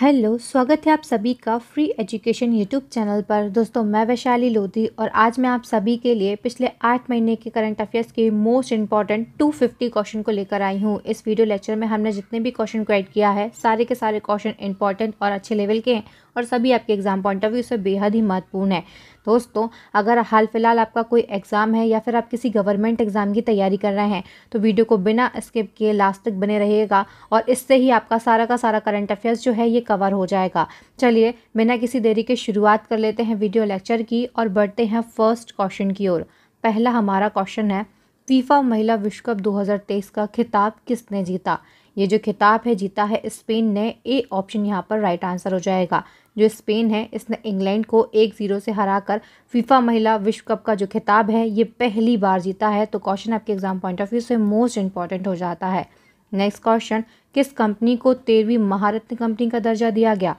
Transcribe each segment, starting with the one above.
hello स्वागत है आप सभी का फ्री एजुकेशन यूट्यूब चैनल पर दोस्तों मैं वैशाली लोधी और आज मैं आप सभी के लिए पिछले आठ महीने के करंट अफेयर्स के मोस्ट इंपॉर्टेंट 250 क्वेश्चन को लेकर आई हूँ इस वीडियो लेक्चर में हमने जितने भी क्वेश्चन को एड किया है सारे के सारे क्वेश्चन इंपॉर्टेंट और अच्छे लेवल के हैं और सभी आपके एग्जाम पॉइंट ऑफ व्यू से बेहद ही महत्वपूर्ण है दोस्तों अगर हाल फिलहाल आपका कोई एग्ज़ाम है या फिर आप किसी गवर्नमेंट एग्ज़ाम की तैयारी कर रहे हैं तो वीडियो को बिना स्किप किए लास्ट तक बने रहेगा और इससे ही आपका सारा का सारा करंट अफेयर्स जो है ये कवर हो जाएगा चलिए बिना किसी देरी के शुरुआत कर लेते हैं वीडियो लेक्चर की और बढ़ते हैं फर्स्ट क्वेश्चन की ओर पहला हमारा क्वेश्चन है फीफा महिला विश्व कप 2023 का खिताब किसने जीता ये जो खिताब है जीता है स्पेन ने ए ऑप्शन यहाँ पर राइट आंसर हो जाएगा जो स्पेन है इसने इंग्लैंड को एक ज़ीरो से हराकर फीफा महिला विश्व कप का जो खिताब है ये पहली बार जीता है तो क्वेश्चन आपके एग्जाम पॉइंट ऑफ व्यू से मोस्ट इंपॉर्टेंट हो जाता है नेक्स्ट क्वेश्चन किस कंपनी को तेरहवीं महारत्न कंपनी का दर्जा दिया गया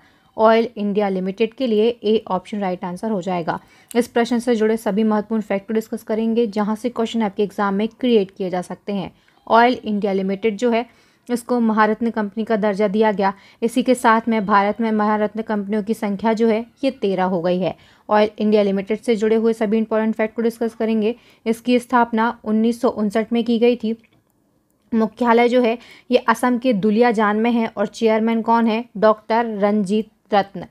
ऑयल इंडिया लिमिटेड के लिए ए ऑप्शन राइट आंसर हो जाएगा इस प्रश्न से जुड़े सभी महत्वपूर्ण फैक्ट डिस्कस करेंगे जहाँ से क्वेश्चन आपके एग्जाम में क्रिएट किए जा सकते हैं ऑयल इंडिया लिमिटेड जो है इसको महारत्न कंपनी का दर्जा दिया गया इसी के साथ में भारत में महारत्न कंपनियों की संख्या जो है ये तेरह हो गई है ऑयल इंडिया लिमिटेड से जुड़े हुए सभी इंपॉर्टेंट फैक्ट को डिस्कस करेंगे इसकी स्थापना उन्नीस में की गई थी मुख्यालय जो है ये असम के दुलिया जान में है और चेयरमैन कौन है doctor Ranjit Ratna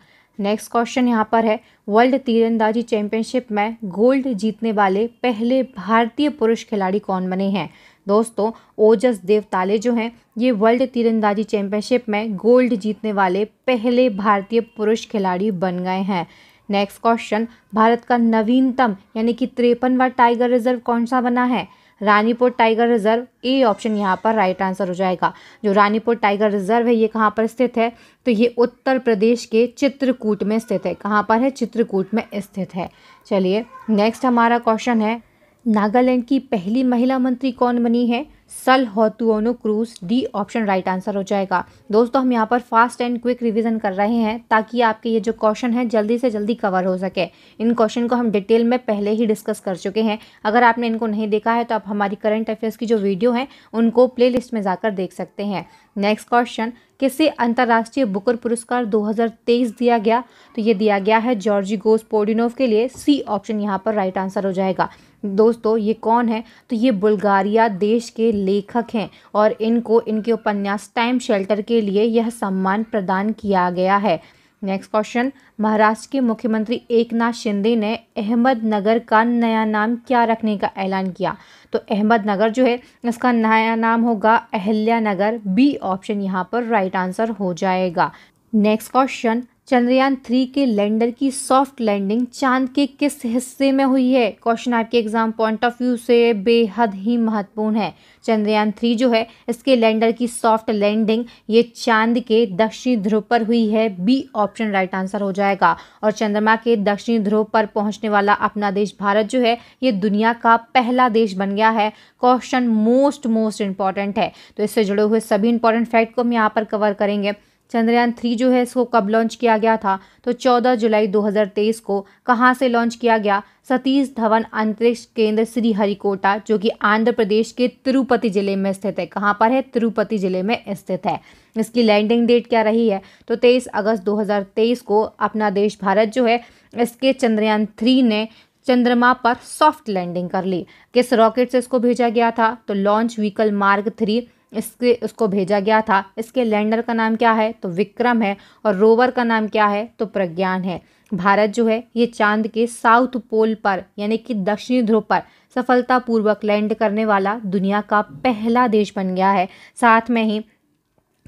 next question यहाँ पर है वर्ल्ड तीरंदाजी चैंपियनशिप में गोल्ड जीतने वाले पहले भारतीय पुरुष खिलाड़ी कौन बने हैं दोस्तों ओजस देवताले जो हैं ये वर्ल्ड तीरंदाजी चैंपियनशिप में गोल्ड जीतने वाले पहले भारतीय पुरुष खिलाड़ी बन गए हैं नेक्स्ट क्वेश्चन भारत का नवीनतम यानी कि तिरपनवा टाइगर रिजर्व कौन सा बना है Ranipur tiger reserve A option यहाँ पर राइट आंसर हो जाएगा जो रानीपुर टाइगर रिजर्व है ये कहाँ पर स्थित है तो ये उत्तर प्रदेश के चित्रकूट में स्थित है कहाँ पर है चित्रकूट में स्थित है चलिए नेक्स्ट हमारा क्वेश्चन है नागालैंड की पहली महिला मंत्री कौन बनी है सल होतुओनो Cruz D option right answer हो जाएगा दोस्तों हम यहाँ पर फास्ट एंड क्विक रिवीजन कर रहे हैं ताकि आपके ये जो क्वेश्चन है जल्दी से जल्दी कवर हो सके इन क्वेश्चन को हम डिटेल में पहले ही डिस्कस कर चुके हैं अगर आपने इनको नहीं देखा है तो आप हमारी करंट अफेयर्स की जो वीडियो है उनको प्ले में जाकर देख सकते हैं नेक्स्ट क्वेश्चन किसे अंतर्राष्ट्रीय बुकर पुरस्कार दो दिया गया तो ये दिया गया है जॉर्जी गोस पोडिनोव के लिए सी ऑप्शन यहाँ पर राइट आंसर हो जाएगा दोस्तों ये कौन है तो ये बुल्गारिया देश के लेखक हैं और इनको इनके उपन्यास टाइम शेल्टर के लिए यह सम्मान प्रदान किया गया है नेक्स्ट क्वेश्चन महाराष्ट्र के मुख्यमंत्री एकनाथ शिंदे ने अहमदनगर का नया नाम क्या रखने का ऐलान किया तो अहमदनगर जो है इसका नया नाम होगा अहल्या नगर बी ऑप्शन यहाँ पर राइट आंसर हो जाएगा नेक्स्ट क्वेश्चन चंद्रयान थ्री के लैंडर की सॉफ्ट लैंडिंग चांद के किस हिस्से में हुई है क्वेश्चन आपके एग्जाम पॉइंट ऑफ व्यू से बेहद ही महत्वपूर्ण है चंद्रयान थ्री जो है इसके लैंडर की सॉफ्ट लैंडिंग ये चांद के दक्षिणी ध्रुव पर हुई है बी ऑप्शन राइट आंसर हो जाएगा और चंद्रमा के दक्षिणी ध्रुव पर पहुंचने वाला अपना देश भारत जो है ये दुनिया का पहला देश बन गया है क्वेश्चन मोस्ट मोस्ट इंपॉर्टेंट है तो इससे जुड़े हुए सभी इंपॉर्टेंट फैक्ट को हम यहाँ पर कवर करेंगे चंद्रयान थ्री जो है इसको कब लॉन्च किया गया था तो 14 जुलाई 2023 को कहाँ से लॉन्च किया गया सतीश धवन अंतरिक्ष केंद्र श्रीहरिकोटा जो कि आंध्र प्रदेश के तिरुपति जिले में स्थित है कहाँ पर है तिरुपति जिले में स्थित है इसकी लैंडिंग डेट क्या रही है तो 23 अगस्त 2023 को अपना देश भारत जो है इसके चंद्रयान थ्री ने चंद्रमा पर सॉफ्ट लैंडिंग कर ली किस रॉकेट से इसको भेजा गया था तो लॉन्च व्हीकल मार्ग थ्री इसके उसको भेजा गया था इसके लैंडर का नाम क्या है तो विक्रम है और रोवर का नाम क्या है तो प्रज्ञान है भारत जो है ये चांद के साउथ पोल पर यानी कि दक्षिणी ध्रुव पर सफलतापूर्वक लैंड करने वाला दुनिया का पहला देश बन गया है साथ में ही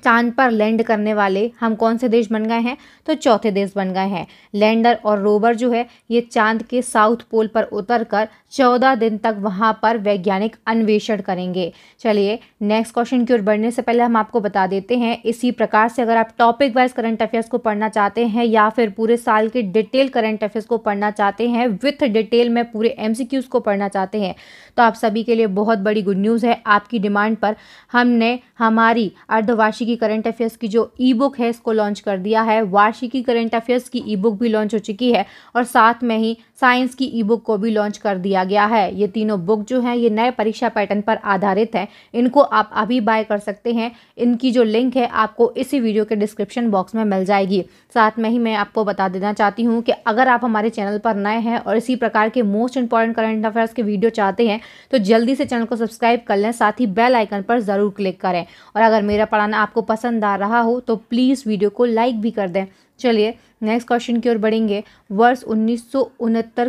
चांद पर लैंड करने वाले हम कौन से देश बन गए हैं तो चौथे देश बन गए हैं लैंडर और रोवर जो है ये चांद के साउथ पोल पर उतरकर चौदह दिन तक वहाँ पर वैज्ञानिक अन्वेषण करेंगे चलिए नेक्स्ट क्वेश्चन की ओर बढ़ने से पहले हम आपको बता देते हैं इसी प्रकार से अगर आप टॉपिक वाइज करंट अफेयर्स को पढ़ना चाहते हैं या फिर पूरे साल के डिटेल करंट अफेयर्स को पढ़ना चाहते हैं विथ डिटेल में पूरे एम को पढ़ना चाहते हैं तो आप सभी के लिए बहुत बड़ी गुड न्यूज़ है आपकी डिमांड पर हमने हमारी अर्धवार्षिक वार्षिकी करंट अफेयर्स की जो ई बुक है इसको लॉन्च कर दिया है वार्षिकी करंट अफेयर्स की ई बुक भी लॉन्च हो चुकी है और साथ में ही साइंस की ई बुक को भी लॉन्च कर दिया गया है ये तीनों बुक जो हैं ये नए परीक्षा पैटर्न पर आधारित हैं इनको आप अभी बाय कर सकते हैं इनकी जो लिंक है आपको इसी वीडियो के डिस्क्रिप्शन बॉक्स में मिल जाएगी साथ में ही मैं आपको बता देना चाहती हूँ कि अगर आप हमारे चैनल पर नए हैं और इसी प्रकार के मोस्ट इंपॉर्टेंट करंट अफेयर्स के वीडियो चाहते हैं तो जल्दी से चैनल को सब्सक्राइब कर लें साथ ही बेल आइकन पर ज़रूर क्लिक करें और अगर मेरा पढ़ाना आपको पसंद आ रहा हो तो प्लीज़ वीडियो को लाइक भी कर दें चलिए नेक्स्ट क्वेश्चन की ओर बढ़ेंगे वर्ष उन्नीस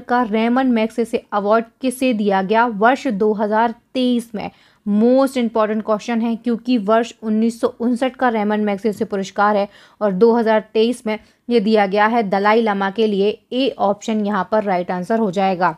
का रेमन से अवार्ड किसे दिया गया वर्ष 2023 में मोस्ट इंपॉर्टेंट क्वेश्चन है क्योंकि वर्ष उन्नीस का रेमन से पुरस्कार है और 2023 में ये दिया गया है दलाई लामा के लिए ए ऑप्शन यहाँ पर राइट right आंसर हो जाएगा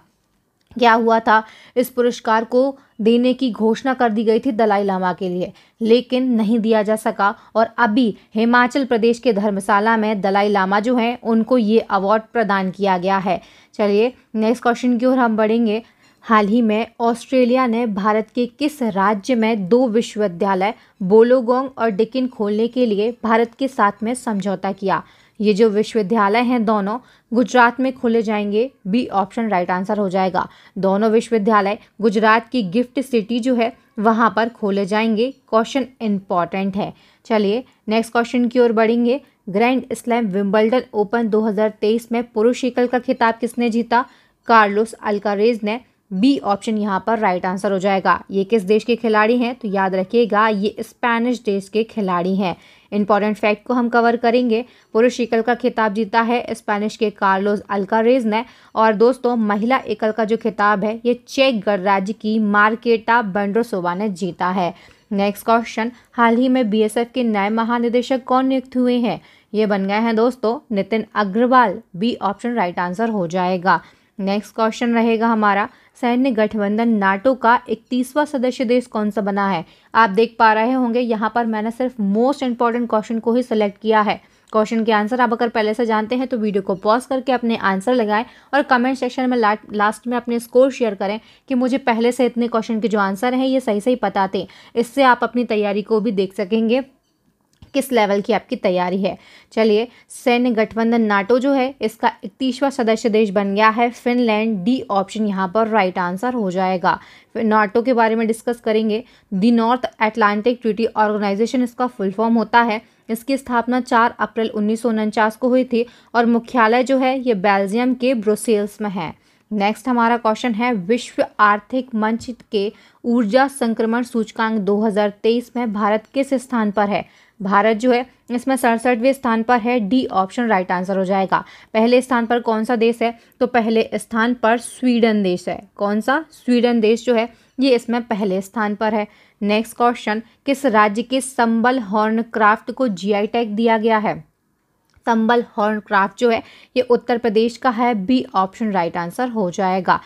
क्या हुआ था इस पुरस्कार को देने की घोषणा कर दी गई थी दलाई लामा के लिए लेकिन नहीं दिया जा सका और अभी हिमाचल प्रदेश के धर्मशाला में दलाई लामा जो हैं उनको ये अवार्ड प्रदान किया गया है चलिए नेक्स्ट क्वेश्चन की ओर हम बढ़ेंगे हाल ही में ऑस्ट्रेलिया ने भारत के किस राज्य में दो विश्वविद्यालय बोलोगोंग और डिकिन खोलने के लिए भारत के साथ में समझौता किया ये जो विश्वविद्यालय हैं दोनों गुजरात में खोले जाएंगे बी ऑप्शन राइट आंसर हो जाएगा दोनों विश्वविद्यालय गुजरात की गिफ्ट सिटी जो है वहाँ पर खोले जाएंगे क्वेश्चन इंपॉर्टेंट है चलिए नेक्स्ट क्वेश्चन की ओर बढ़ेंगे ग्रैंड स्लैम विम्बल्डन ओपन 2023 में पुरुष एकल का खिताब किसने जीता कार्लोस अल्कारेज ने बी ऑप्शन यहाँ पर राइट आंसर हो जाएगा ये किस देश के खिलाड़ी हैं तो याद रखिएगा ये स्पेनिश देश के खिलाड़ी हैं इंपॉर्टेंट फैक्ट को हम कवर करेंगे पुरुष एकल का खिताब जीता है स्पेनिश के कार्लोस अल्कारेज ने और दोस्तों महिला एकल का जो खिताब है ये चेक गणराज्य की मार्केटा बंड्रोसोवा ने जीता है नेक्स्ट क्वेश्चन हाल ही में बीएसएफ के नए महानिदेशक कौन नियुक्त हुए हैं ये बन गए हैं दोस्तों Nitin Agarwal B option right answer हो जाएगा नेक्स्ट क्वेश्चन रहेगा हमारा सैन्य गठबंधन नाटो का इकतीसवां सदस्य देश कौन सा बना है आप देख पा रहे होंगे यहाँ पर मैंने सिर्फ मोस्ट इंपॉर्टेंट क्वेश्चन को ही सिलेक्ट किया है क्वेश्चन के आंसर आप अगर पहले से जानते हैं तो वीडियो को पॉज करके अपने आंसर लगाएं और कमेंट सेक्शन में ला, लास्ट में अपने स्कोर शेयर करें कि मुझे पहले से इतने क्वेश्चन के जो आंसर हैं ये सही सही पता थे इससे आप अपनी तैयारी को भी देख सकेंगे किस लेवल की आपकी तैयारी है चलिए सैन्य गठबंधन नाटो जो है इसका इकतीसवां सदस्य देश बन गया है फिनलैंड डी ऑप्शन यहाँ पर राइट आंसर हो जाएगा फिर नाटो के बारे में डिस्कस करेंगे the North Atlantic Treaty Organization इसका फुल फॉर्म होता है इसकी स्थापना 4 अप्रैल उन्नीस को हुई थी और मुख्यालय जो है ये बेल्जियम के ब्रुसेल्स में है नेक्स्ट हमारा क्वेश्चन है विश्व आर्थिक मंच के ऊर्जा संक्रमण सूचकांक 2023 में भारत किस स्थान पर है भारत जो है इसमें सड़सठवें स्थान पर है डी ऑप्शन राइट आंसर हो जाएगा पहले स्थान पर कौन सा देश है तो पहले स्थान पर स्वीडन देश है कौन सा स्वीडन देश जो है ये इसमें पहले स्थान पर है नेक्स्ट क्वेश्चन किस राज्य के संबल हॉर्न क्राफ्ट को जीआई टैग दिया गया है संबल हॉर्न क्राफ्ट जो है ये उत्तर प्रदेश का है बी ऑप्शन राइट आंसर हो जाएगा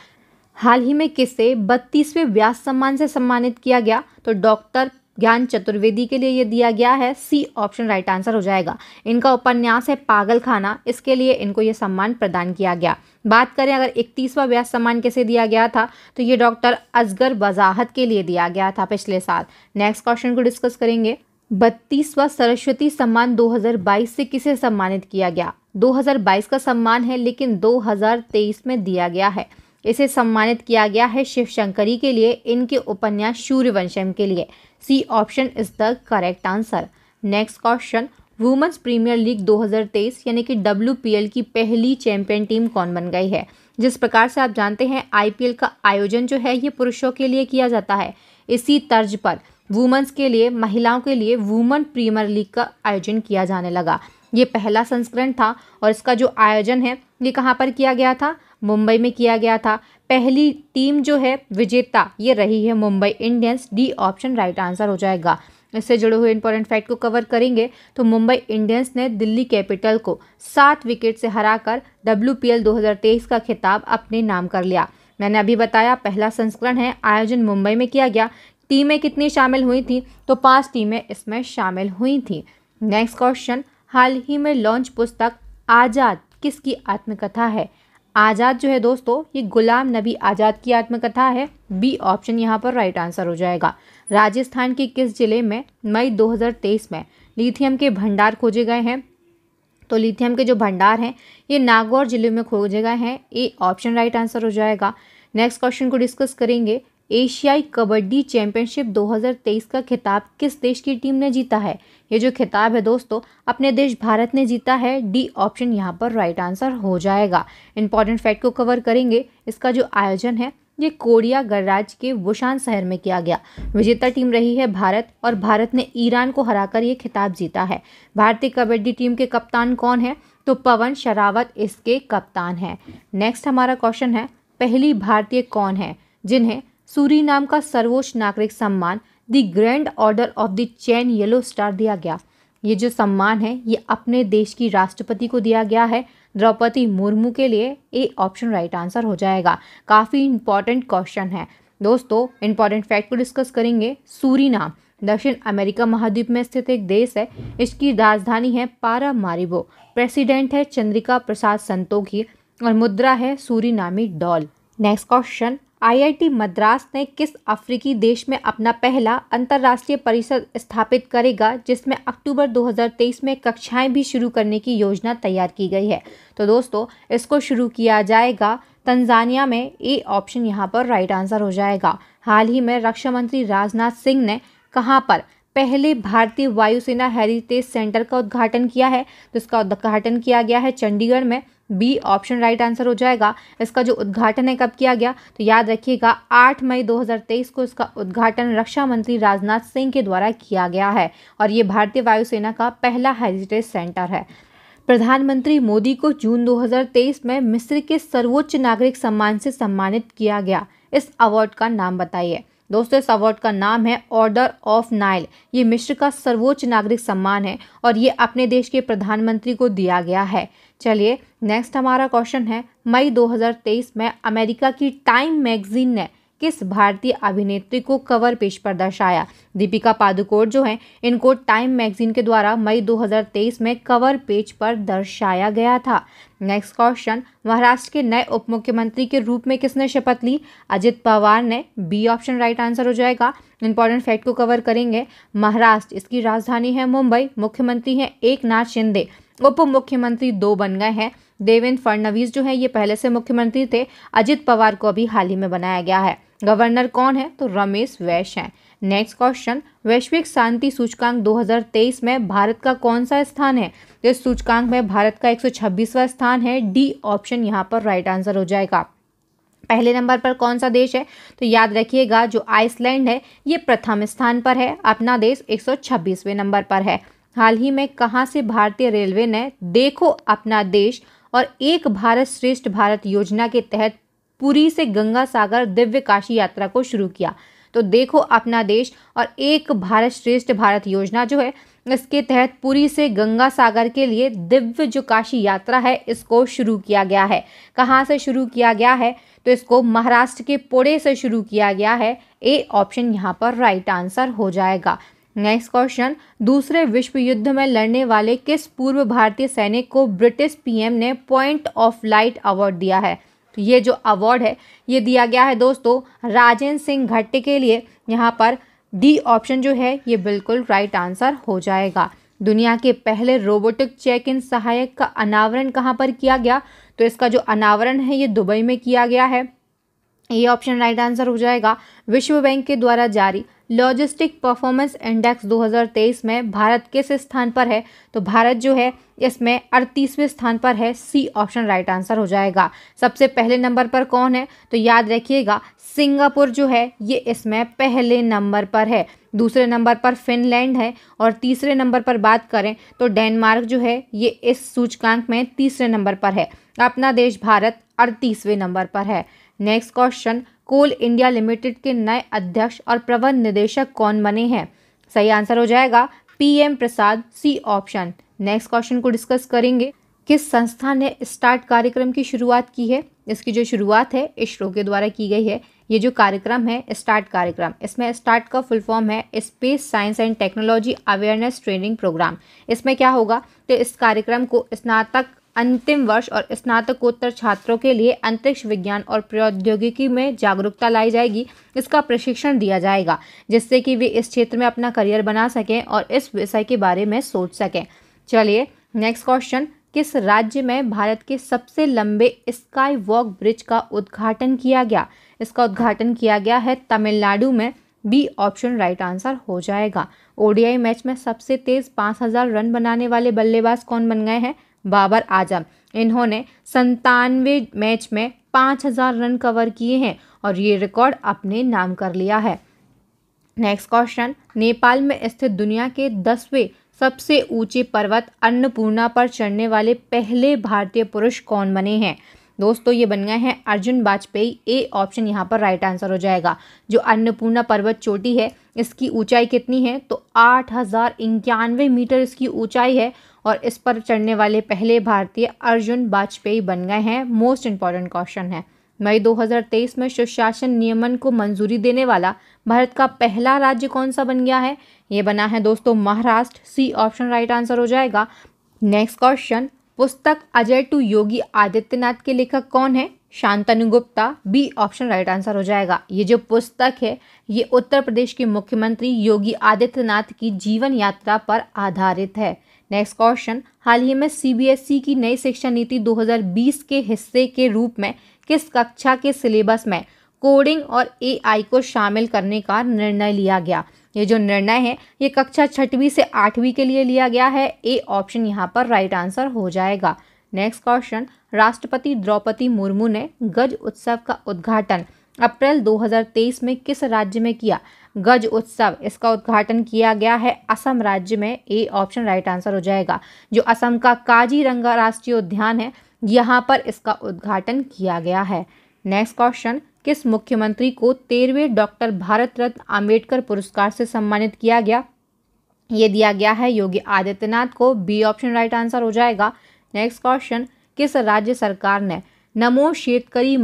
हाल ही में किसे बत्तीसवें व्यास सम्मान से सम्मानित किया गया तो डॉक्टर ज्ञान चतुर्वेदी के लिए ये दिया गया है सी ऑप्शन राइट आंसर हो जाएगा इनका उपन्यास है पागल खाना इसके लिए इनको ये सम्मान प्रदान किया गया बात करें अगर इकतीसवा व्यास सम्मान कैसे दिया गया था तो ये डॉक्टर असगर वजाहत के लिए दिया गया था पिछले साल नेक्स्ट क्वेश्चन को डिस्कस करेंगे बत्तीसवा सरस्वती सम्मान 2022 से किसे सम्मानित किया गया 2022 का सम्मान है लेकिन 2023 में दिया गया है इसे सम्मानित किया गया है शिव शंकरी के लिए इनके उपन्यास सूर्यवंशम के लिए C option is the correct answer next question women's premier league 2023 यानी कि डब्ल्यू की पहली चैंपियन टीम कौन बन गई है जिस प्रकार से आप जानते हैं आई का आयोजन जो है ये पुरुषों के लिए किया जाता है इसी तर्ज पर वुमेंस के लिए महिलाओं के लिए वुमेन प्रीमियर लीग का आयोजन किया जाने लगा ये पहला संस्करण था और इसका जो आयोजन है ये कहाँ पर किया गया था मुंबई में किया गया था पहली टीम जो है विजेता ये रही है Mumbai Indians D option right answer हो जाएगा इससे जुड़े हुए इंपॉर्टेंट फैक्ट को कवर करेंगे तो मुंबई इंडियंस ने दिल्ली कैपिटल को सात विकेट से हराकर डब्ल्यूपीएल 2023 का खिताब अपने नाम कर लिया मैंने अभी बताया पहला संस्करण है आयोजन मुंबई में किया गया टीमें कितनी शामिल हुई थी तो पांच टीमें इसमें शामिल हुई थी नेक्स्ट क्वेश्चन हाल ही में लॉन्च पुस्तक आज़ाद किसकी आत्मकथा है आज़ाद जो है दोस्तों ये गुलाम नबी आज़ाद की आत्मकथा है बी ऑप्शन यहाँ पर राइट आंसर हो जाएगा राजस्थान के किस जिले में मई 2023 में लिथियम के भंडार खोजे गए हैं तो लिथियम के जो भंडार हैं ये नागौर जिले में खोजे गए हैं ए ऑप्शन राइट आंसर हो जाएगा नेक्स्ट क्वेश्चन को डिस्कस करेंगे एशियाई कबड्डी चैंपियनशिप 2023 का खिताब किस देश की टीम ने जीता है ये जो खिताब है दोस्तों अपने देश भारत ने जीता है डी ऑप्शन यहाँ पर राइट आंसर हो जाएगा इंपॉर्टेंट फैक्ट को कवर करेंगे इसका जो आयोजन है ये कोरिया गणराज्य के वुशान शहर में किया गया विजेता टीम रही है भारत और भारत ने ईरान को हराकर ये खिताब जीता है भारतीय कबड्डी टीम के कप्तान कौन है तो पवन शरावत इसके कप्तान हैं नेक्स्ट हमारा क्वेश्चन है पहली भारतीय कौन है जिन्हें सूरी नाम का सर्वोच्च नागरिक सम्मान the grand order of the chain yellow star दिया गया ये जो सम्मान है ये अपने देश की राष्ट्रपति को दिया गया है द्रौपदी मुर्मू के लिए ए ऑप्शन राइट आंसर हो जाएगा काफ़ी इंपॉर्टेंट क्वेश्चन है दोस्तों इंपॉर्टेंट फैक्ट को डिस्कस करेंगे सूरी नाम दक्षिण अमेरिका महाद्वीप में स्थित एक देश है इसकी राजधानी है पारा मारिबो प्रेसिडेंट है चंद्रिका प्रसाद संतोखी और मुद्रा है सूरीनामी dollar next question IIT Madras ने किस अफ्रीकी देश में अपना पहला अंतर्राष्ट्रीय परिसर स्थापित करेगा जिसमें अक्टूबर 2023 में कक्षाएं भी शुरू करने की योजना तैयार की गई है तो दोस्तों इसको शुरू किया जाएगा तंजानिया में ए ऑप्शन यहाँ पर राइट आंसर हो जाएगा हाल ही में रक्षा मंत्री राजनाथ सिंह ने कहाँ पर पहले भारतीय वायुसेना हेरिटेज सेंटर का उद्घाटन किया है तो इसका उद्घाटन किया गया है चंडीगढ़ में बी ऑप्शन राइट आंसर हो जाएगा इसका जो उद्घाटन है कब किया गया तो याद रखिएगा 8 मई 2023 को इसका उद्घाटन रक्षा मंत्री राजनाथ सिंह के द्वारा किया गया है और ये भारतीय वायुसेना का पहला हेरिटेज सेंटर है प्रधानमंत्री मोदी को जून 2023 में मिस्र के सर्वोच्च नागरिक सम्मान से सम्मानित किया गया इस अवार्ड का नाम बताइए दोस्तों इस अवार्ड का नाम है ऑर्डर ऑफ नाइल ये मिश्र का सर्वोच्च नागरिक सम्मान है और ये अपने देश के प्रधानमंत्री को दिया गया है चलिए नेक्स्ट हमारा क्वेश्चन है मई 2023 में अमेरिका की टाइम मैगजीन ने किस भारतीय अभिनेत्री को कवर पेज पर दर्शाया दीपिका पादुकोण जो हैं इनको टाइम मैगजीन के द्वारा मई 2023 में कवर पेज पर दर्शाया गया था नेक्स्ट क्वेश्चन महाराष्ट्र के नए उप मुख्यमंत्री के रूप में किसने शपथ ली अजित पवार ने बी ऑप्शन राइट आंसर हो जाएगा इंपॉर्टेंट फैक्ट को कवर करेंगे महाराष्ट्र इसकी राजधानी है मुंबई मुख्यमंत्री हैं एक नाथ शिंदे उप मुख्यमंत्री दो बन गए हैं देवेंद्र फडणवीस जो है ये पहले से मुख्यमंत्री थे अजित पवार को अभी हाल ही में बनाया गया है गवर्नर कौन है तो रमेश वैश्य हैं नेक्स्ट क्वेश्चन वैश्विक शांति सूचकांक 2023 में भारत का कौन सा स्थान है तो इस सूचकांक में भारत का 126वां स्थान है डी ऑप्शन यहाँ पर राइट आंसर हो जाएगा पहले नंबर पर कौन सा देश है तो याद रखिएगा जो आइसलैंड है ये प्रथम स्थान पर है अपना देश 126वें नंबर पर है हाल ही में कहाँ से भारतीय रेलवे ने देखो अपना देश और एक भारत श्रेष्ठ भारत योजना के तहत पुरी से गंगा सागर दिव्य काशी यात्रा को शुरू किया तो देखो अपना देश और एक भारत श्रेष्ठ भारत योजना जो है इसके तहत पुरी से गंगा सागर के लिए दिव्य जो काशी यात्रा है इसको शुरू किया गया है कहाँ से शुरू किया गया है तो इसको महाराष्ट्र के पुणे से शुरू किया गया है ए ऑप्शन यहाँ पर राइट आंसर हो जाएगा नेक्स्ट क्वेश्चन दूसरे विश्व युद्ध में लड़ने वाले किस पूर्व भारतीय सैनिक को ब्रिटिश पीएम ने पॉइंट ऑफ लाइट अवार्ड दिया है तो ये जो अवार्ड है ये दिया गया है दोस्तों राजेंद्र सिंह घट्टे के लिए यहाँ पर डी ऑप्शन जो है ये बिल्कुल राइट आंसर हो जाएगा दुनिया के पहले रोबोटिक चेक इन सहायक का अनावरण कहाँ पर किया गया तो इसका जो अनावरण है ये दुबई में किया गया है ये ऑप्शन राइट आंसर हो जाएगा विश्व बैंक के द्वारा जारी लॉजिस्टिक परफॉर्मेंस इंडेक्स 2023 में भारत किस स्थान पर है तो भारत जो है इसमें अड़तीसवें स्थान पर है सी ऑप्शन राइट आंसर हो जाएगा सबसे पहले नंबर पर कौन है तो याद रखिएगा सिंगापुर जो है ये इसमें पहले नंबर पर है दूसरे नंबर पर फिनलैंड है और तीसरे नंबर पर बात करें तो डेनमार्क जो है ये इस सूचकांक में तीसरे नंबर पर है अपना देश भारत अड़तीसवें नंबर पर है next question coal India limited के नए अध्यक्ष और प्रबंध निदेशक कौन बने हैं सही आंसर हो जाएगा PM Prasad C option next question को डिस्कस करेंगे किस संस्था ने स्टार्ट कार्यक्रम की शुरुआत की है इसकी जो शुरुआत है इसरो के द्वारा की गई है ये जो कार्यक्रम है स्टार्ट कार्यक्रम इसमें स्टार्ट का फुल फॉर्म है space science and technology awareness training programme इसमें क्या होगा तो इस कार्यक्रम को स्नातक अंतिम वर्ष और स्नातकोत्तर छात्रों के लिए अंतरिक्ष विज्ञान और प्रौद्योगिकी में जागरूकता लाई जाएगी इसका प्रशिक्षण दिया जाएगा जिससे कि वे इस क्षेत्र में अपना करियर बना सकें और इस विषय के बारे में सोच सकें चलिए नेक्स्ट क्वेश्चन किस राज्य में भारत के सबसे लंबे स्काई वॉक ब्रिज का उद्घाटन किया गया इसका उद्घाटन किया गया है तमिलनाडु में बी ऑप्शन राइट आंसर हो जाएगा ओडीआई मैच में सबसे तेज 5000 रन बनाने वाले बल्लेबाज कौन बन गए हैं बाबर आजम इन्होंने संतानवे मैच में पाँच हज़ार रन कवर किए हैं और ये रिकॉर्ड अपने नाम कर लिया है नेक्स्ट क्वेश्चन नेपाल में स्थित दुनिया के दसवें सबसे ऊंचे पर्वत अन्नपूर्णा पर चढ़ने वाले पहले भारतीय पुरुष कौन बने हैं दोस्तों ये बन गए हैं अर्जुन वाजपेयी ए ऑप्शन यहाँ पर राइट आंसर हो जाएगा जो अन्नपूर्णा पर्वत चोटी है इसकी ऊंचाई कितनी है तो आठ हज़ार इक्यानवे मीटर इसकी ऊंचाई है और इस पर चढ़ने वाले पहले भारतीय अर्जुन वाजपेयी बन गए हैं मोस्ट इम्पॉर्टेंट क्वेश्चन है मई 2023 में सुशासन नियमन को मंजूरी देने वाला भारत का पहला राज्य कौन सा बन गया है ये बना है दोस्तों Maharashtra C option right answer हो जाएगा नेक्स्ट क्वेश्चन पुस्तक अजय टू योगी आदित्यनाथ के लेखक कौन है Shantanu Gupta B option right answer हो जाएगा ये जो पुस्तक है ये उत्तर प्रदेश के मुख्यमंत्री योगी आदित्यनाथ की जीवन यात्रा पर आधारित है नेक्स्ट क्वेश्चन हाल ही में सीबीएसई e की नई शिक्षा नीति 2020 के हिस्से के रूप में किस कक्षा के सिलेबस में कोडिंग और एआई को शामिल करने का निर्णय लिया गया ये जो निर्णय है ये कक्षा छठवीं से आठवीं के लिए लिया गया है ए ऑप्शन यहाँ पर राइट आंसर हो जाएगा नेक्स्ट क्वेश्चन राष्ट्रपति द्रौपदी मुर्मू ने गज उत्सव का उद्घाटन अप्रैल 2023 में किस राज्य में किया गज उत्सव इसका उद्घाटन किया गया है असम राज्य में ए ऑप्शन राइट आंसर हो जाएगा जो असम का रंगा राष्ट्रीय उद्यान है यहाँ पर इसका उद्घाटन किया गया है नेक्स्ट क्वेश्चन किस मुख्यमंत्री को तेरहवें डॉक्टर भारत रत्न आम्बेडकर पुरस्कार से सम्मानित किया गया ये दिया गया है योगी आदित्यनाथ को बी ऑप्शन राइट आंसर हो जाएगा नेक्स्ट क्वेश्चन किस राज्य सरकार ने नमो शेतकारी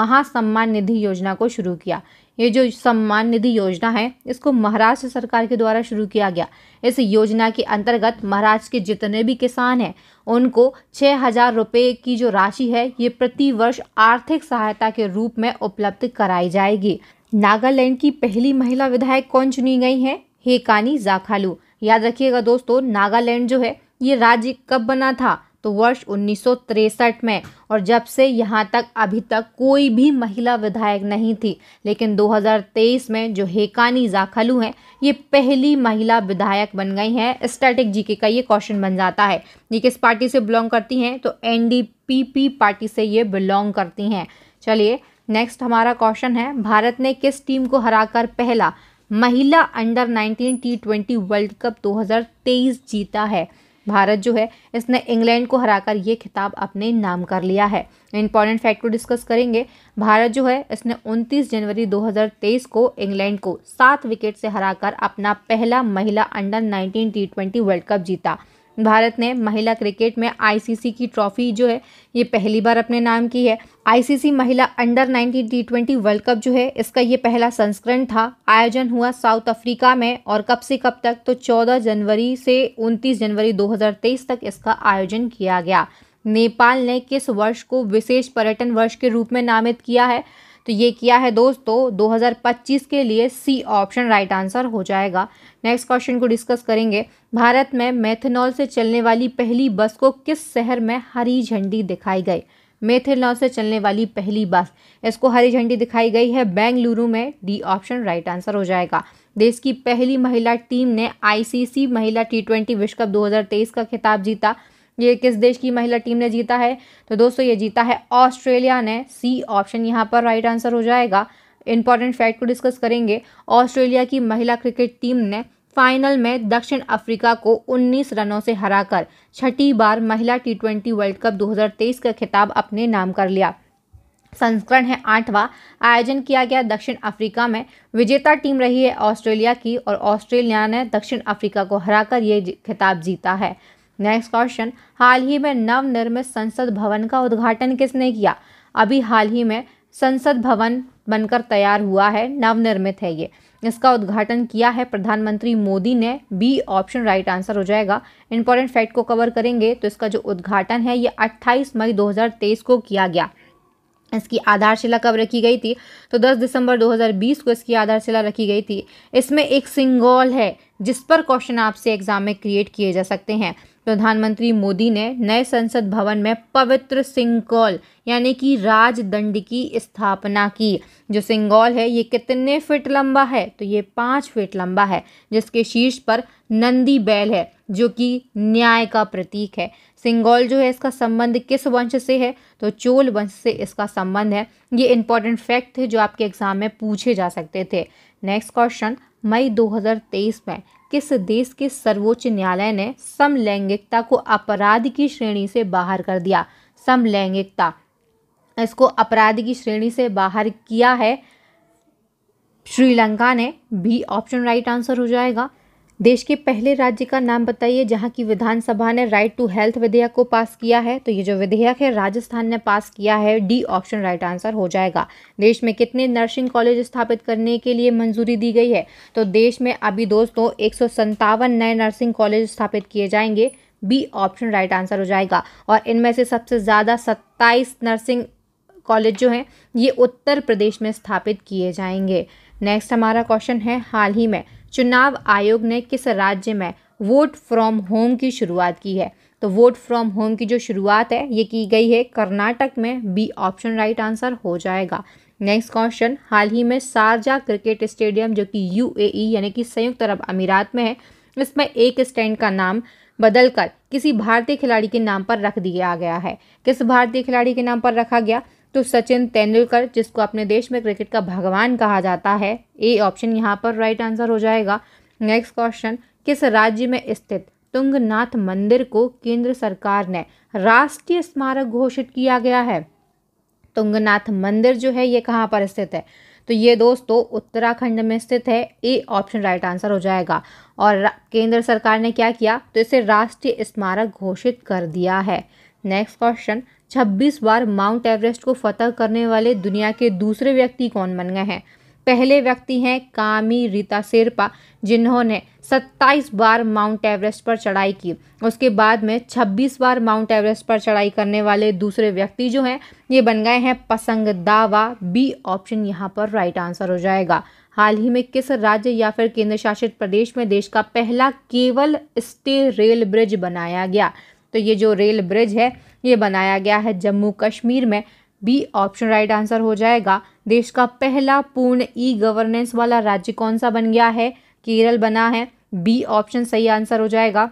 महासम्मान निधि योजना को शुरू किया ये जो सम्मान निधि योजना है इसको महाराष्ट्र सरकार के द्वारा शुरू किया गया इस योजना के अंतर्गत महाराष्ट्र के जितने भी किसान हैं उनको छः हजार रुपये की जो राशि है ये प्रति वर्ष आर्थिक सहायता के रूप में उपलब्ध कराई जाएगी नागालैंड की पहली महिला विधायक कौन चुनी गई है हेकानी जाखालू याद रखिएगा दोस्तों नागालैंड जो है ये राज्य कब बना था तो वर्ष उन्नीस में और जब से यहाँ तक अभी तक कोई भी महिला विधायक नहीं थी लेकिन 2023 में जो हेकानी जाखलू हैं ये पहली महिला विधायक बन गई हैं स्टैटिक जीके का ये क्वेश्चन बन जाता है ये किस पार्टी से बिलोंग करती हैं तो एनडीपीपी पार्टी से ये बिलोंग करती हैं चलिए नेक्स्ट हमारा क्वेश्चन है भारत ने किस टीम को हरा पहला महिला under 19 T twenty world cup 2023 जीता है भारत जो है इसने इंग्लैंड को हराकर ये खिताब अपने नाम कर लिया है इंपॉर्टेंट फैक्ट को डिस्कस करेंगे भारत जो है इसने 29 जनवरी 2023 को इंग्लैंड को सात विकेट से हराकर अपना पहला महिला अंडर 19 टी वर्ल्ड कप जीता भारत ने महिला क्रिकेट में आईसीसी की ट्रॉफी जो है ये पहली बार अपने नाम की है आईसीसी महिला under 19 T twenty world cup जो है इसका ये पहला संस्करण था आयोजन हुआ साउथ अफ्रीका में और कब से कब तक तो 14 जनवरी से 29 जनवरी 2023 तक इसका आयोजन किया गया नेपाल ने किस वर्ष को विशेष पर्यटन वर्ष के रूप में नामित किया है तो ये किया है दोस्तों 2025 के लिए सी ऑप्शन राइट आंसर हो जाएगा नेक्स्ट क्वेश्चन को डिस्कस करेंगे भारत में मेथेनॉल से चलने वाली पहली बस को किस शहर में हरी झंडी दिखाई गई मेथेनॉल से चलने वाली पहली बस इसको हरी झंडी दिखाई गई है बेंगलुरु में डी ऑप्शन राइट आंसर हो जाएगा देश की पहली महिला टीम ने आईसीसी महिला टी ट्वेंटी विश्व कप दो का खिताब जीता ये किस देश की महिला टीम ने जीता है तो दोस्तों ये जीता है ऑस्ट्रेलिया ने सी ऑप्शन यहाँ पर राइट आंसर हो जाएगा इंपॉर्टेंट फैक्ट को डिस्कस करेंगे ऑस्ट्रेलिया की महिला क्रिकेट टीम ने फाइनल में दक्षिण अफ्रीका को 19 रनों से हराकर छठी बार महिला टी ट्वेंटी वर्ल्ड कप 2023 का खिताब अपने नाम कर लिया संस्करण है आठवां आयोजन किया गया दक्षिण अफ्रीका में विजेता टीम रही है ऑस्ट्रेलिया की और ऑस्ट्रेलिया ने दक्षिण अफ्रीका को हराकर ये खिताब जीता है नेक्स्ट क्वेश्चन हाल ही में नवनिर्मित संसद भवन का उद्घाटन किसने किया अभी हाल ही में संसद भवन बनकर तैयार हुआ है नवनिर्मित है ये इसका उद्घाटन किया है प्रधानमंत्री मोदी ने बी ऑप्शन राइट आंसर हो जाएगा इंपॉर्टेंट फैक्ट को कवर करेंगे तो इसका जो उद्घाटन है ये 28 मई 2023 को किया गया इसकी आधारशिला कब रखी गई थी तो 10 दिसंबर 2020 को इसकी आधारशिला रखी गई थी इसमें एक सिंगॉल है जिस पर क्वेश्चन आपसे एग्जाम में क्रिएट किए जा सकते हैं प्रधानमंत्री मोदी ने नए संसद भवन में पवित्र सिंगौल यानी कि राजदंड की स्थापना की जो सिंगौल है ये कितने फिट लंबा है तो ये पाँच फिट लंबा है जिसके शीर्ष पर नंदी बैल है जो कि न्याय का प्रतीक है सिंगौल जो है इसका संबंध किस वंश से है तो चोल वंश से इसका संबंध है ये इंपॉर्टेंट फैक्ट थे जो आपके एग्जाम में पूछे जा सकते थे नेक्स्ट क्वेश्चन मई 2023 में किस देश के सर्वोच्च न्यायालय ने समलैंगिकता को अपराध की श्रेणी से बाहर कर दिया समलैंगिकता इसको अपराध की श्रेणी से बाहर किया है श्रीलंका ने भी ऑप्शन राइट आंसर हो जाएगा देश के पहले राज्य का नाम बताइए जहां की विधानसभा ने राइट टू हेल्थ विधेयक को पास किया है तो ये जो विधेयक है राजस्थान ने पास किया है डी ऑप्शन राइट आंसर हो जाएगा देश में कितने नर्सिंग कॉलेज स्थापित करने के लिए मंजूरी दी गई है तो देश में अभी दोस्तों एक नए नर्सिंग कॉलेज स्थापित किए जाएंगे बी ऑप्शन राइट आंसर हो जाएगा और इनमें से सबसे ज़्यादा सत्ताईस नर्सिंग कॉलेज जो हैं ये उत्तर प्रदेश में स्थापित किए जाएंगे नेक्स्ट हमारा क्वेश्चन है हाल ही में चुनाव आयोग ने किस राज्य में वोट फ्रॉम होम की शुरुआत की है तो वोट फ्रॉम होम की जो शुरुआत है ये की गई है कर्नाटक में बी ऑप्शन राइट आंसर हो जाएगा नेक्स्ट क्वेश्चन हाल ही में शारजा क्रिकेट स्टेडियम जो कि यूएई यानी कि संयुक्त अरब अमीरात में है इसमें एक स्टैंड का नाम बदलकर किसी भारतीय खिलाड़ी के नाम पर रख दिया गया है किस भारतीय खिलाड़ी के नाम पर रखा गया तो सचिन तेंदुलकर जिसको अपने देश में क्रिकेट का भगवान कहा जाता है ए ऑप्शन यहाँ पर राइट आंसर हो जाएगा नेक्स्ट क्वेश्चन किस राज्य में स्थित तुंगनाथ मंदिर को केंद्र सरकार ने राष्ट्रीय स्मारक घोषित किया गया है तुंगनाथ मंदिर जो है ये कहाँ पर स्थित है तो ये दोस्तों उत्तराखंड में स्थित है ए ऑप्शन राइट आंसर हो जाएगा और केंद्र सरकार ने क्या किया तो इसे राष्ट्रीय स्मारक घोषित कर दिया है नेक्स्ट क्वेश्चन 26 बार माउंट एवरेस्ट को फतह करने वाले दुनिया के दूसरे व्यक्ति कौन बन गए हैं पहले व्यक्ति हैं कामी रीता शेरपा जिन्होंने 27 बार माउंट एवरेस्ट पर चढ़ाई की उसके बाद में 26 बार माउंट एवरेस्ट पर चढ़ाई करने वाले दूसरे व्यक्ति जो हैं ये बन गए हैं पसंग दावा बी ऑप्शन यहाँ पर राइट आंसर हो जाएगा हाल ही में किस राज्य या फिर केंद्र शासित प्रदेश में देश का पहला केवल स्टे रेल ब्रिज बनाया गया तो ये जो रेल ब्रिज है ये बनाया गया है जम्मू कश्मीर में बी ऑप्शन राइट आंसर हो जाएगा देश का पहला पूर्ण ई गवर्नेंस वाला राज्य कौन सा बन गया है केरल बना है बी ऑप्शन सही आंसर हो जाएगा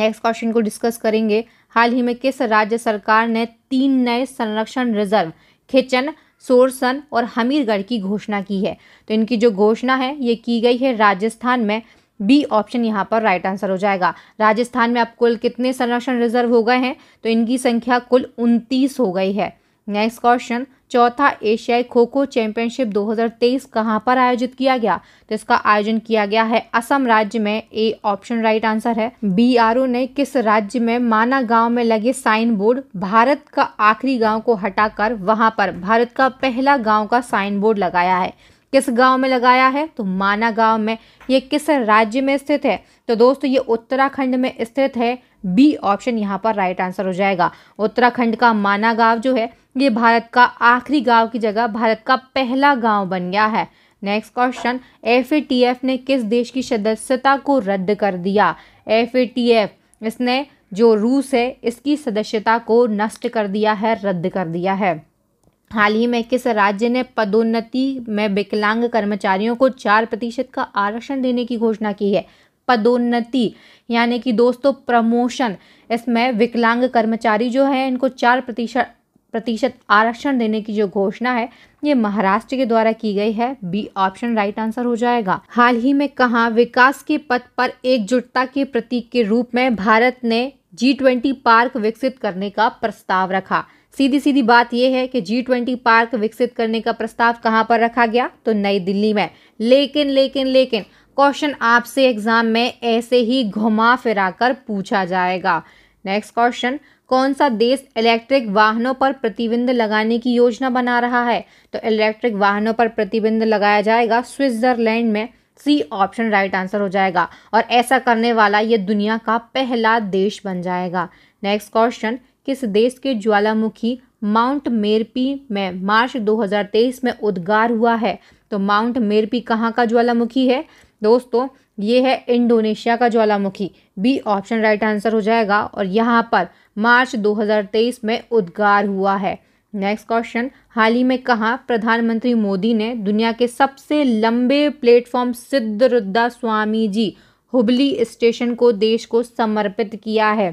नेक्स्ट क्वेश्चन को डिस्कस करेंगे हाल ही में किस राज्य सरकार ने तीन नए संरक्षण रिजर्व खिचन सोरसन और हमीरगढ़ की घोषणा की है तो इनकी जो घोषणा है ये की गई है राजस्थान में बी ऑप्शन यहाँ पर राइट आंसर हो जाएगा राजस्थान में अब कुल कितने संरक्षण रिजर्व हो गए हैं तो इनकी संख्या कुल उनतीस हो गई है नेक्स्ट क्वेश्चन चौथा एशियाई खो खो चैंपियनशिप 2023 कहाँ पर आयोजित किया गया तो इसका आयोजन किया गया है असम राज्य में ए ऑप्शन राइट आंसर है बी आर ओ ने किस राज्य में माना गांव में लगे साइन बोर्ड भारत का आखिरी गांव को हटाकर वहां पर भारत का पहला गांव का साइन बोर्ड लगाया है किस गांव में लगाया है तो माना गांव में ये किस राज्य में स्थित है तो दोस्तों ये उत्तराखंड में स्थित है बी ऑप्शन यहाँ पर राइट आंसर हो जाएगा उत्तराखंड का माना गांव जो है ये भारत का आखिरी गांव की जगह भारत का पहला गांव बन गया है नेक्स्ट क्वेश्चन एफ ने किस देश की सदस्यता को रद्द कर दिया एफ इसने जो रूस है इसकी सदस्यता को नष्ट कर दिया है रद्द कर दिया है हाल ही में किस राज्य ने पदोन्नति में विकलांग कर्मचारियों को चार प्रतिशत का आरक्षण देने की घोषणा की है पदोन्नति यानी कि दोस्तों प्रमोशन इसमें विकलांग कर्मचारी जो है इनको चार प्रतिशत प्रतिशत आरक्षण देने की जो घोषणा है ये महाराष्ट्र के द्वारा की गई है बी ऑप्शन राइट आंसर हो जाएगा हाल ही में कहा विकास के पथ पर एकजुटता के प्रतीक के रूप में भारत ने जी ट्वेंटी पार्क विकसित करने का प्रस्ताव रखा सीधी सीधी बात यह है कि जी ट्वेंटी पार्क विकसित करने का प्रस्ताव कहाँ पर रखा गया तो नई दिल्ली में लेकिन लेकिन लेकिन क्वेश्चन आपसे एग्जाम में ऐसे ही घुमा फिरा कर पूछा जाएगा नेक्स्ट क्वेश्चन कौन सा देश इलेक्ट्रिक वाहनों पर प्रतिबंध लगाने की योजना बना रहा है तो इलेक्ट्रिक वाहनों पर प्रतिबंध लगाया जाएगा स्विट्जरलैंड में सी ऑप्शन राइट आंसर हो जाएगा और ऐसा करने वाला ये दुनिया का पहला देश बन जाएगा नेक्स्ट क्वेश्चन किस देश के ज्वालामुखी माउंट मेरपी में मार्च 2023 में उद्गार हुआ है तो माउंट मेरपी कहाँ का ज्वालामुखी है दोस्तों ये है इंडोनेशिया का ज्वालामुखी बी ऑप्शन राइट आंसर हो जाएगा और यहाँ पर मार्च 2023 में उद्गार हुआ है नेक्स्ट क्वेश्चन हाल ही में कहा प्रधानमंत्री मोदी ने दुनिया के सबसे लंबे प्लेटफॉर्म सिद्धरुद्धा स्वामी जी हुबली स्टेशन को देश को समर्पित किया है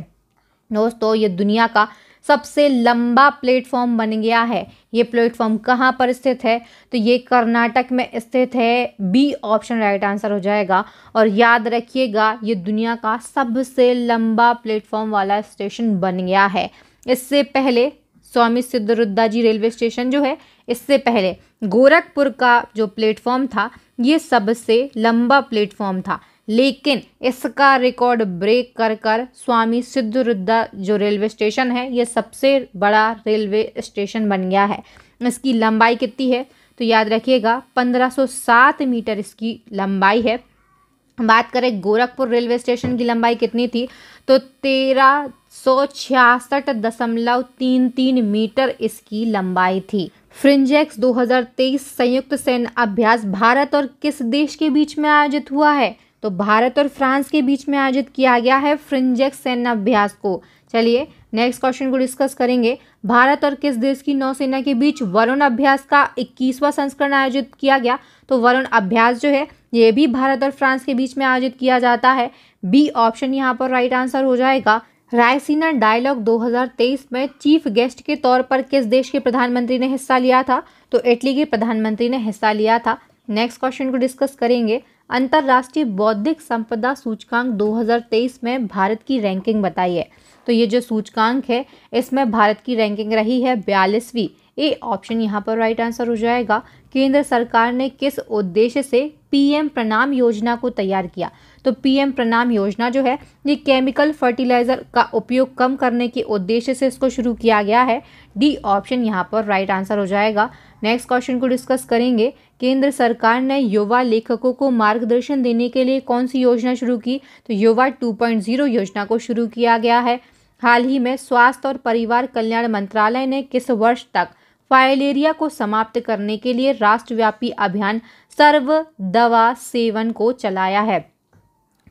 दोस्तों ये दुनिया का सबसे लंबा प्लेटफॉर्म बन गया है ये प्लेटफॉर्म कहाँ पर स्थित है तो ये कर्नाटक में स्थित है बी ऑप्शन राइट आंसर हो जाएगा और याद रखिएगा ये दुनिया का सबसे लंबा प्लेटफॉर्म वाला स्टेशन बन गया है इससे पहले स्वामी सिद्धरुद्धा जी रेलवे स्टेशन जो है इससे पहले गोरखपुर का जो प्लेटफॉर्म था ये सबसे लंबा प्लेटफॉर्म था लेकिन इसका रिकॉर्ड ब्रेक कर कर स्वामी सिद्धरुद्धा जो रेलवे स्टेशन है ये सबसे बड़ा रेलवे स्टेशन बन गया है इसकी लंबाई कितनी है तो याद रखिएगा 1507 मीटर इसकी लंबाई है बात करें गोरखपुर रेलवे स्टेशन की लंबाई कितनी थी तो तेरह सौ छियासठ दशमलव तीन तीन मीटर इसकी लंबाई थी फ्रिंजेक्स 2023 संयुक्त सैन्य अभ्यास भारत और किस देश के बीच में आयोजित हुआ है तो भारत और फ्रांस के बीच में आयोजित किया गया है फ्रिंजेक अभ्यास को चलिए नेक्स्ट क्वेश्चन को डिस्कस करेंगे भारत और किस देश की नौसेना के बीच वरुण अभ्यास का इक्कीसवां संस्करण आयोजित किया गया तो वरुण अभ्यास जो है ये भी भारत और फ्रांस के बीच में आयोजित किया जाता है बी ऑप्शन यहाँ पर राइट आंसर हो जाएगा रायसीना डायलॉग 2023 में चीफ गेस्ट के तौर पर किस देश के प्रधानमंत्री ने हिस्सा लिया था तो इटली के प्रधानमंत्री ने हिस्सा लिया था नेक्स्ट क्वेश्चन को डिस्कस करेंगे अंतर्राष्ट्रीय बौद्धिक संपदा सूचकांक 2023 में भारत की रैंकिंग बताई है तो ये जो सूचकांक है इसमें भारत की रैंकिंग रही है बयालीसवीं ए ऑप्शन यहाँ पर राइट आंसर हो जाएगा केंद्र सरकार ने किस उद्देश्य से पीएम प्रणाम योजना को तैयार किया तो पीएम प्रणाम योजना जो है ये केमिकल फर्टिलाइज़र का उपयोग कम करने के उद्देश्य से इसको शुरू किया गया है डी ऑप्शन यहाँ पर राइट आंसर हो जाएगा नेक्स्ट क्वेश्चन को डिस्कस करेंगे केंद्र सरकार ने युवा लेखकों को मार्गदर्शन देने के लिए कौन सी योजना शुरू की तो युवा 2.0 योजना को शुरू किया गया है हाल ही में स्वास्थ्य और परिवार कल्याण मंत्रालय ने किस वर्ष तक फाइलेरिया को समाप्त करने के लिए राष्ट्रव्यापी अभियान सर्व दवा सेवन को चलाया है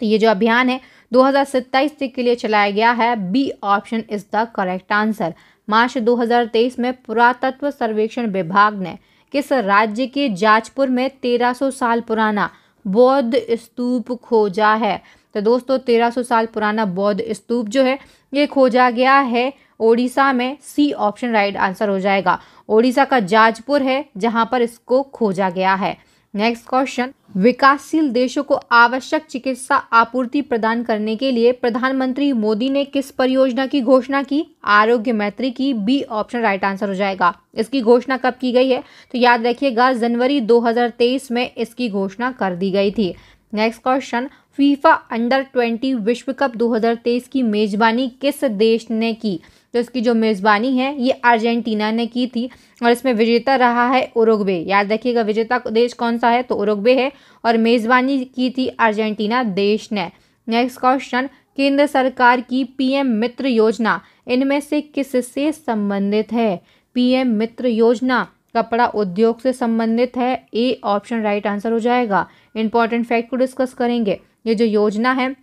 तो ये जो अभियान है दो तक के लिए चलाया गया है B option is the correct answer March 2023 में पुरातत्व सर्वेक्षण विभाग ने किस राज्य के जाजपुर में 1300 साल पुराना बौद्ध स्तूप खोजा है तो दोस्तों 1300 साल पुराना बौद्ध स्तूप जो है ये खोजा गया है ओडिशा में सी ऑप्शन राइट आंसर हो जाएगा ओडिशा का जाजपुर है जहाँ पर इसको खोजा गया है नेक्स्ट क्वेश्चन विकासशील देशों को आवश्यक चिकित्सा आपूर्ति प्रदान करने के लिए प्रधानमंत्री मोदी ने किस परियोजना की घोषणा की आरोग्य मैत्री की बी ऑप्शन राइट आंसर हो जाएगा इसकी घोषणा कब की गई है तो याद रखिएगा जनवरी 2023 में इसकी घोषणा कर दी गई थी next question FIFA under twenty विश्व कप 2023 की मेजबानी किस देश ने की तो इसकी जो मेज़बानी है ये अर्जेंटीना ने की थी और इसमें विजेता रहा है उरुग्वे याद रखिएगा विजेता देश कौन सा है तो उरुग्वे है और मेज़बानी की थी अर्जेंटीना देश ने नेक्स्ट क्वेश्चन केंद्र सरकार की पीएम मित्र योजना इनमें से किस से संबंधित है पीएम मित्र योजना कपड़ा उद्योग से संबंधित है ए ऑप्शन राइट आंसर हो जाएगा इंपॉर्टेंट फैक्ट को डिस्कस करेंगे ये जो योजना है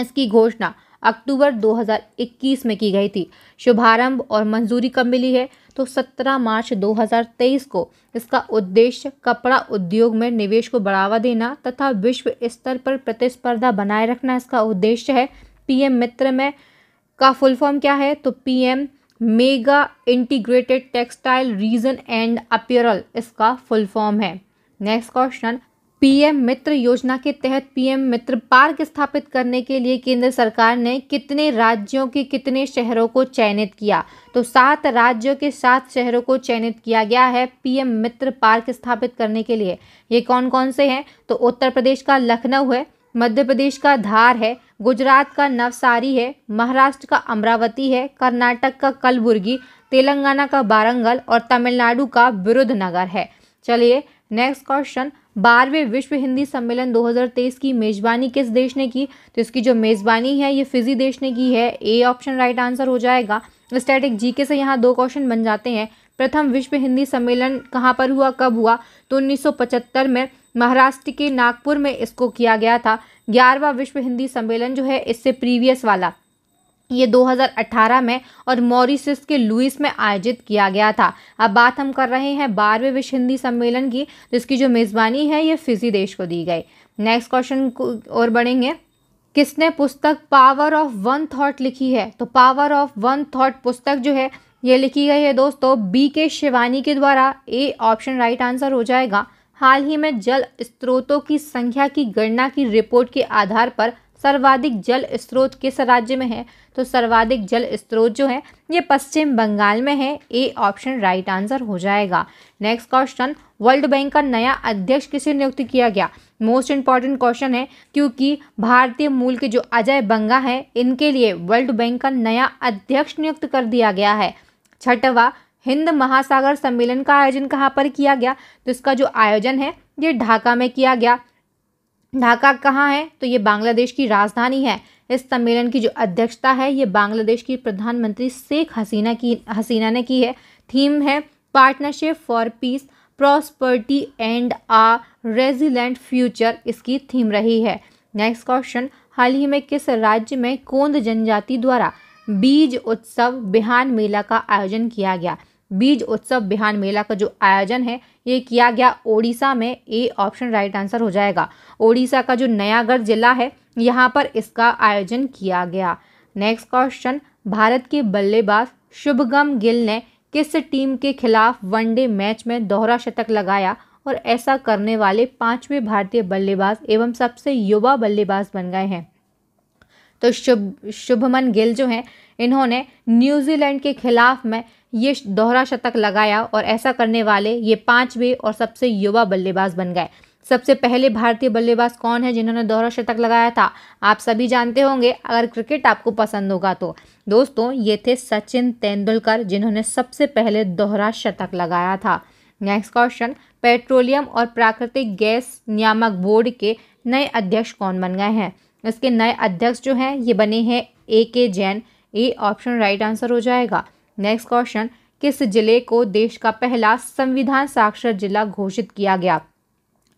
इसकी घोषणा अक्टूबर 2021 में की गई थी शुभारंभ और मंजूरी कब मिली है तो 17 मार्च 2023 को इसका उद्देश्य कपड़ा उद्योग में निवेश को बढ़ावा देना तथा विश्व स्तर पर प्रतिस्पर्धा बनाए रखना इसका उद्देश्य है पीएम मित्र में का फुल फॉर्म क्या है तो PM mega integrated textile region and apparel इसका फुल फॉर्म है नेक्स्ट क्वेश्चन पीएम मित्र योजना के तहत पीएम मित्र पार्क स्थापित करने के लिए केंद्र सरकार ने कितने राज्यों के कितने शहरों को चयनित किया तो सात राज्यों के सात शहरों को चयनित किया गया है पीएम मित्र पार्क स्थापित करने के लिए ये कौन कौन से हैं तो उत्तर प्रदेश का लखनऊ है मध्य प्रदेश का धार है गुजरात का नवसारी है महाराष्ट्र का अमरावती है कर्नाटक का कलबुर्गी तेलंगाना का वारंगल और तमिलनाडु का नगर है चलिए नेक्स्ट क्वेश्चन बारहवें विश्व हिंदी सम्मेलन 2023 की मेज़बानी किस देश ने की तो इसकी जो मेज़बानी है ये फिजी देश ने की है ए ऑप्शन राइट आंसर हो जाएगा स्टैटिक जीके से यहाँ दो क्वेश्चन बन जाते हैं प्रथम विश्व हिंदी सम्मेलन कहाँ पर हुआ कब हुआ तो 1975 में महाराष्ट्र के नागपुर में इसको किया गया था ग्यारहवा विश्व हिंदी सम्मेलन जो है इससे प्रीवियस वाला ये 2018 में और मॉरिसस के लुइस में आयोजित किया गया था अब बात हम कर रहे हैं बारहवें विश्व हिंदी सम्मेलन की जिसकी जो मेज़बानी है ये फिजी देश को दी गई नेक्स्ट क्वेश्चन और बढ़ेंगे किसने पुस्तक पावर ऑफ वन थॉट लिखी है तो पावर ऑफ वन थॉट पुस्तक जो है ये लिखी गई है दोस्तों बी के शिवानी के द्वारा ए ऑप्शन राइट आंसर हो जाएगा हाल ही में जल स्रोतों की संख्या की गणना की रिपोर्ट के आधार पर सर्वाधिक जल स्रोत किस राज्य में है तो सर्वाधिक जल स्रोत जो है ये पश्चिम बंगाल में है ए ऑप्शन राइट आंसर हो जाएगा नेक्स्ट क्वेश्चन वर्ल्ड बैंक का नया अध्यक्ष किसे नियुक्त किया गया मोस्ट इंपॉर्टेंट क्वेश्चन है क्योंकि भारतीय मूल के जो अजय बंगा है इनके लिए वर्ल्ड बैंक का नया अध्यक्ष नियुक्त कर दिया गया है छठवा हिंद महासागर सम्मेलन का आयोजन कहाँ पर किया गया तो इसका जो आयोजन है ये ढाका में किया गया ढाका कहाँ है तो ये बांग्लादेश की राजधानी है इस सम्मेलन की जो अध्यक्षता है ये बांग्लादेश की प्रधानमंत्री शेख हसीना की हसीना ने की है थीम है partnership for peace prosperity and a resilient future इसकी थीम रही है नेक्स्ट क्वेश्चन हाल ही में किस राज्य में कोंद जनजाति द्वारा बीज उत्सव बिहान मेला का आयोजन किया गया बीज उत्सव बिहान मेला का जो आयोजन है ये किया गया ओडिशा में ए ऑप्शन राइट आंसर हो जाएगा ओडिशा का जो नयागढ़ जिला है यहाँ पर इसका आयोजन किया गया नेक्स्ट क्वेश्चन भारत के बल्लेबाज शुभगम गिल ने किस टीम के खिलाफ वनडे मैच में दोहरा शतक लगाया और ऐसा करने वाले पांचवें भारतीय बल्लेबाज एवं सबसे युवा बल्लेबाज बन गए हैं तो शुभ शुभमन गिल जो हैं इन्होंने न्यूजीलैंड के खिलाफ में ये दोहरा शतक लगाया और ऐसा करने वाले ये पांचवें और सबसे युवा बल्लेबाज बन गए सबसे पहले भारतीय बल्लेबाज कौन है जिन्होंने दोहरा शतक लगाया था आप सभी जानते होंगे अगर क्रिकेट आपको पसंद होगा तो दोस्तों ये थे सचिन तेंदुलकर जिन्होंने सबसे पहले दोहरा शतक लगाया था नेक्स्ट क्वेश्चन पेट्रोलियम और प्राकृतिक गैस नियामक बोर्ड के नए अध्यक्ष कौन बन गए हैं इसके नए अध्यक्ष जो हैं ये बने हैं A K Jain A option right answer हो जाएगा नेक्स्ट क्वेश्चन किस जिले को देश का पहला संविधान साक्षर जिला घोषित किया गया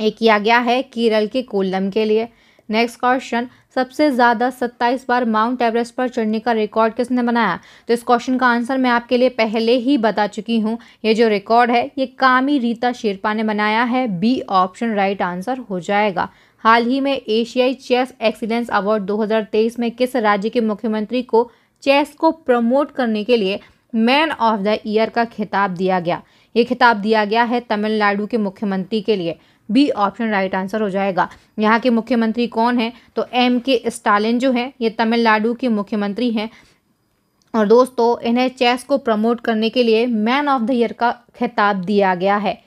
ये किया गया है केरल के कोल्लम के लिए नेक्स्ट क्वेश्चन सबसे ज़्यादा 27 बार माउंट एवरेस्ट पर चढ़ने का रिकॉर्ड किसने बनाया तो इस क्वेश्चन का आंसर मैं आपके लिए पहले ही बता चुकी हूँ ये जो रिकॉर्ड है ये कामी रीता शेरपा ने बनाया है बी ऑप्शन राइट आंसर हो जाएगा हाल ही में एशियाई चेस एक्सीलेंस अवार्ड 2023 में किस राज्य के मुख्यमंत्री को चेस को प्रमोट करने के लिए मैन ऑफ द ईयर का खिताब दिया गया ये खिताब दिया गया है तमिलनाडु के मुख्यमंत्री के लिए बी ऑप्शन राइट आंसर हो जाएगा यहाँ के मुख्यमंत्री कौन है तो एम के स्टालिन जो है ये तमिलनाडु के मुख्यमंत्री हैं और दोस्तों इन्हें चेस को प्रमोट करने के लिए मैन ऑफ द ईयर का खिताब दिया गया है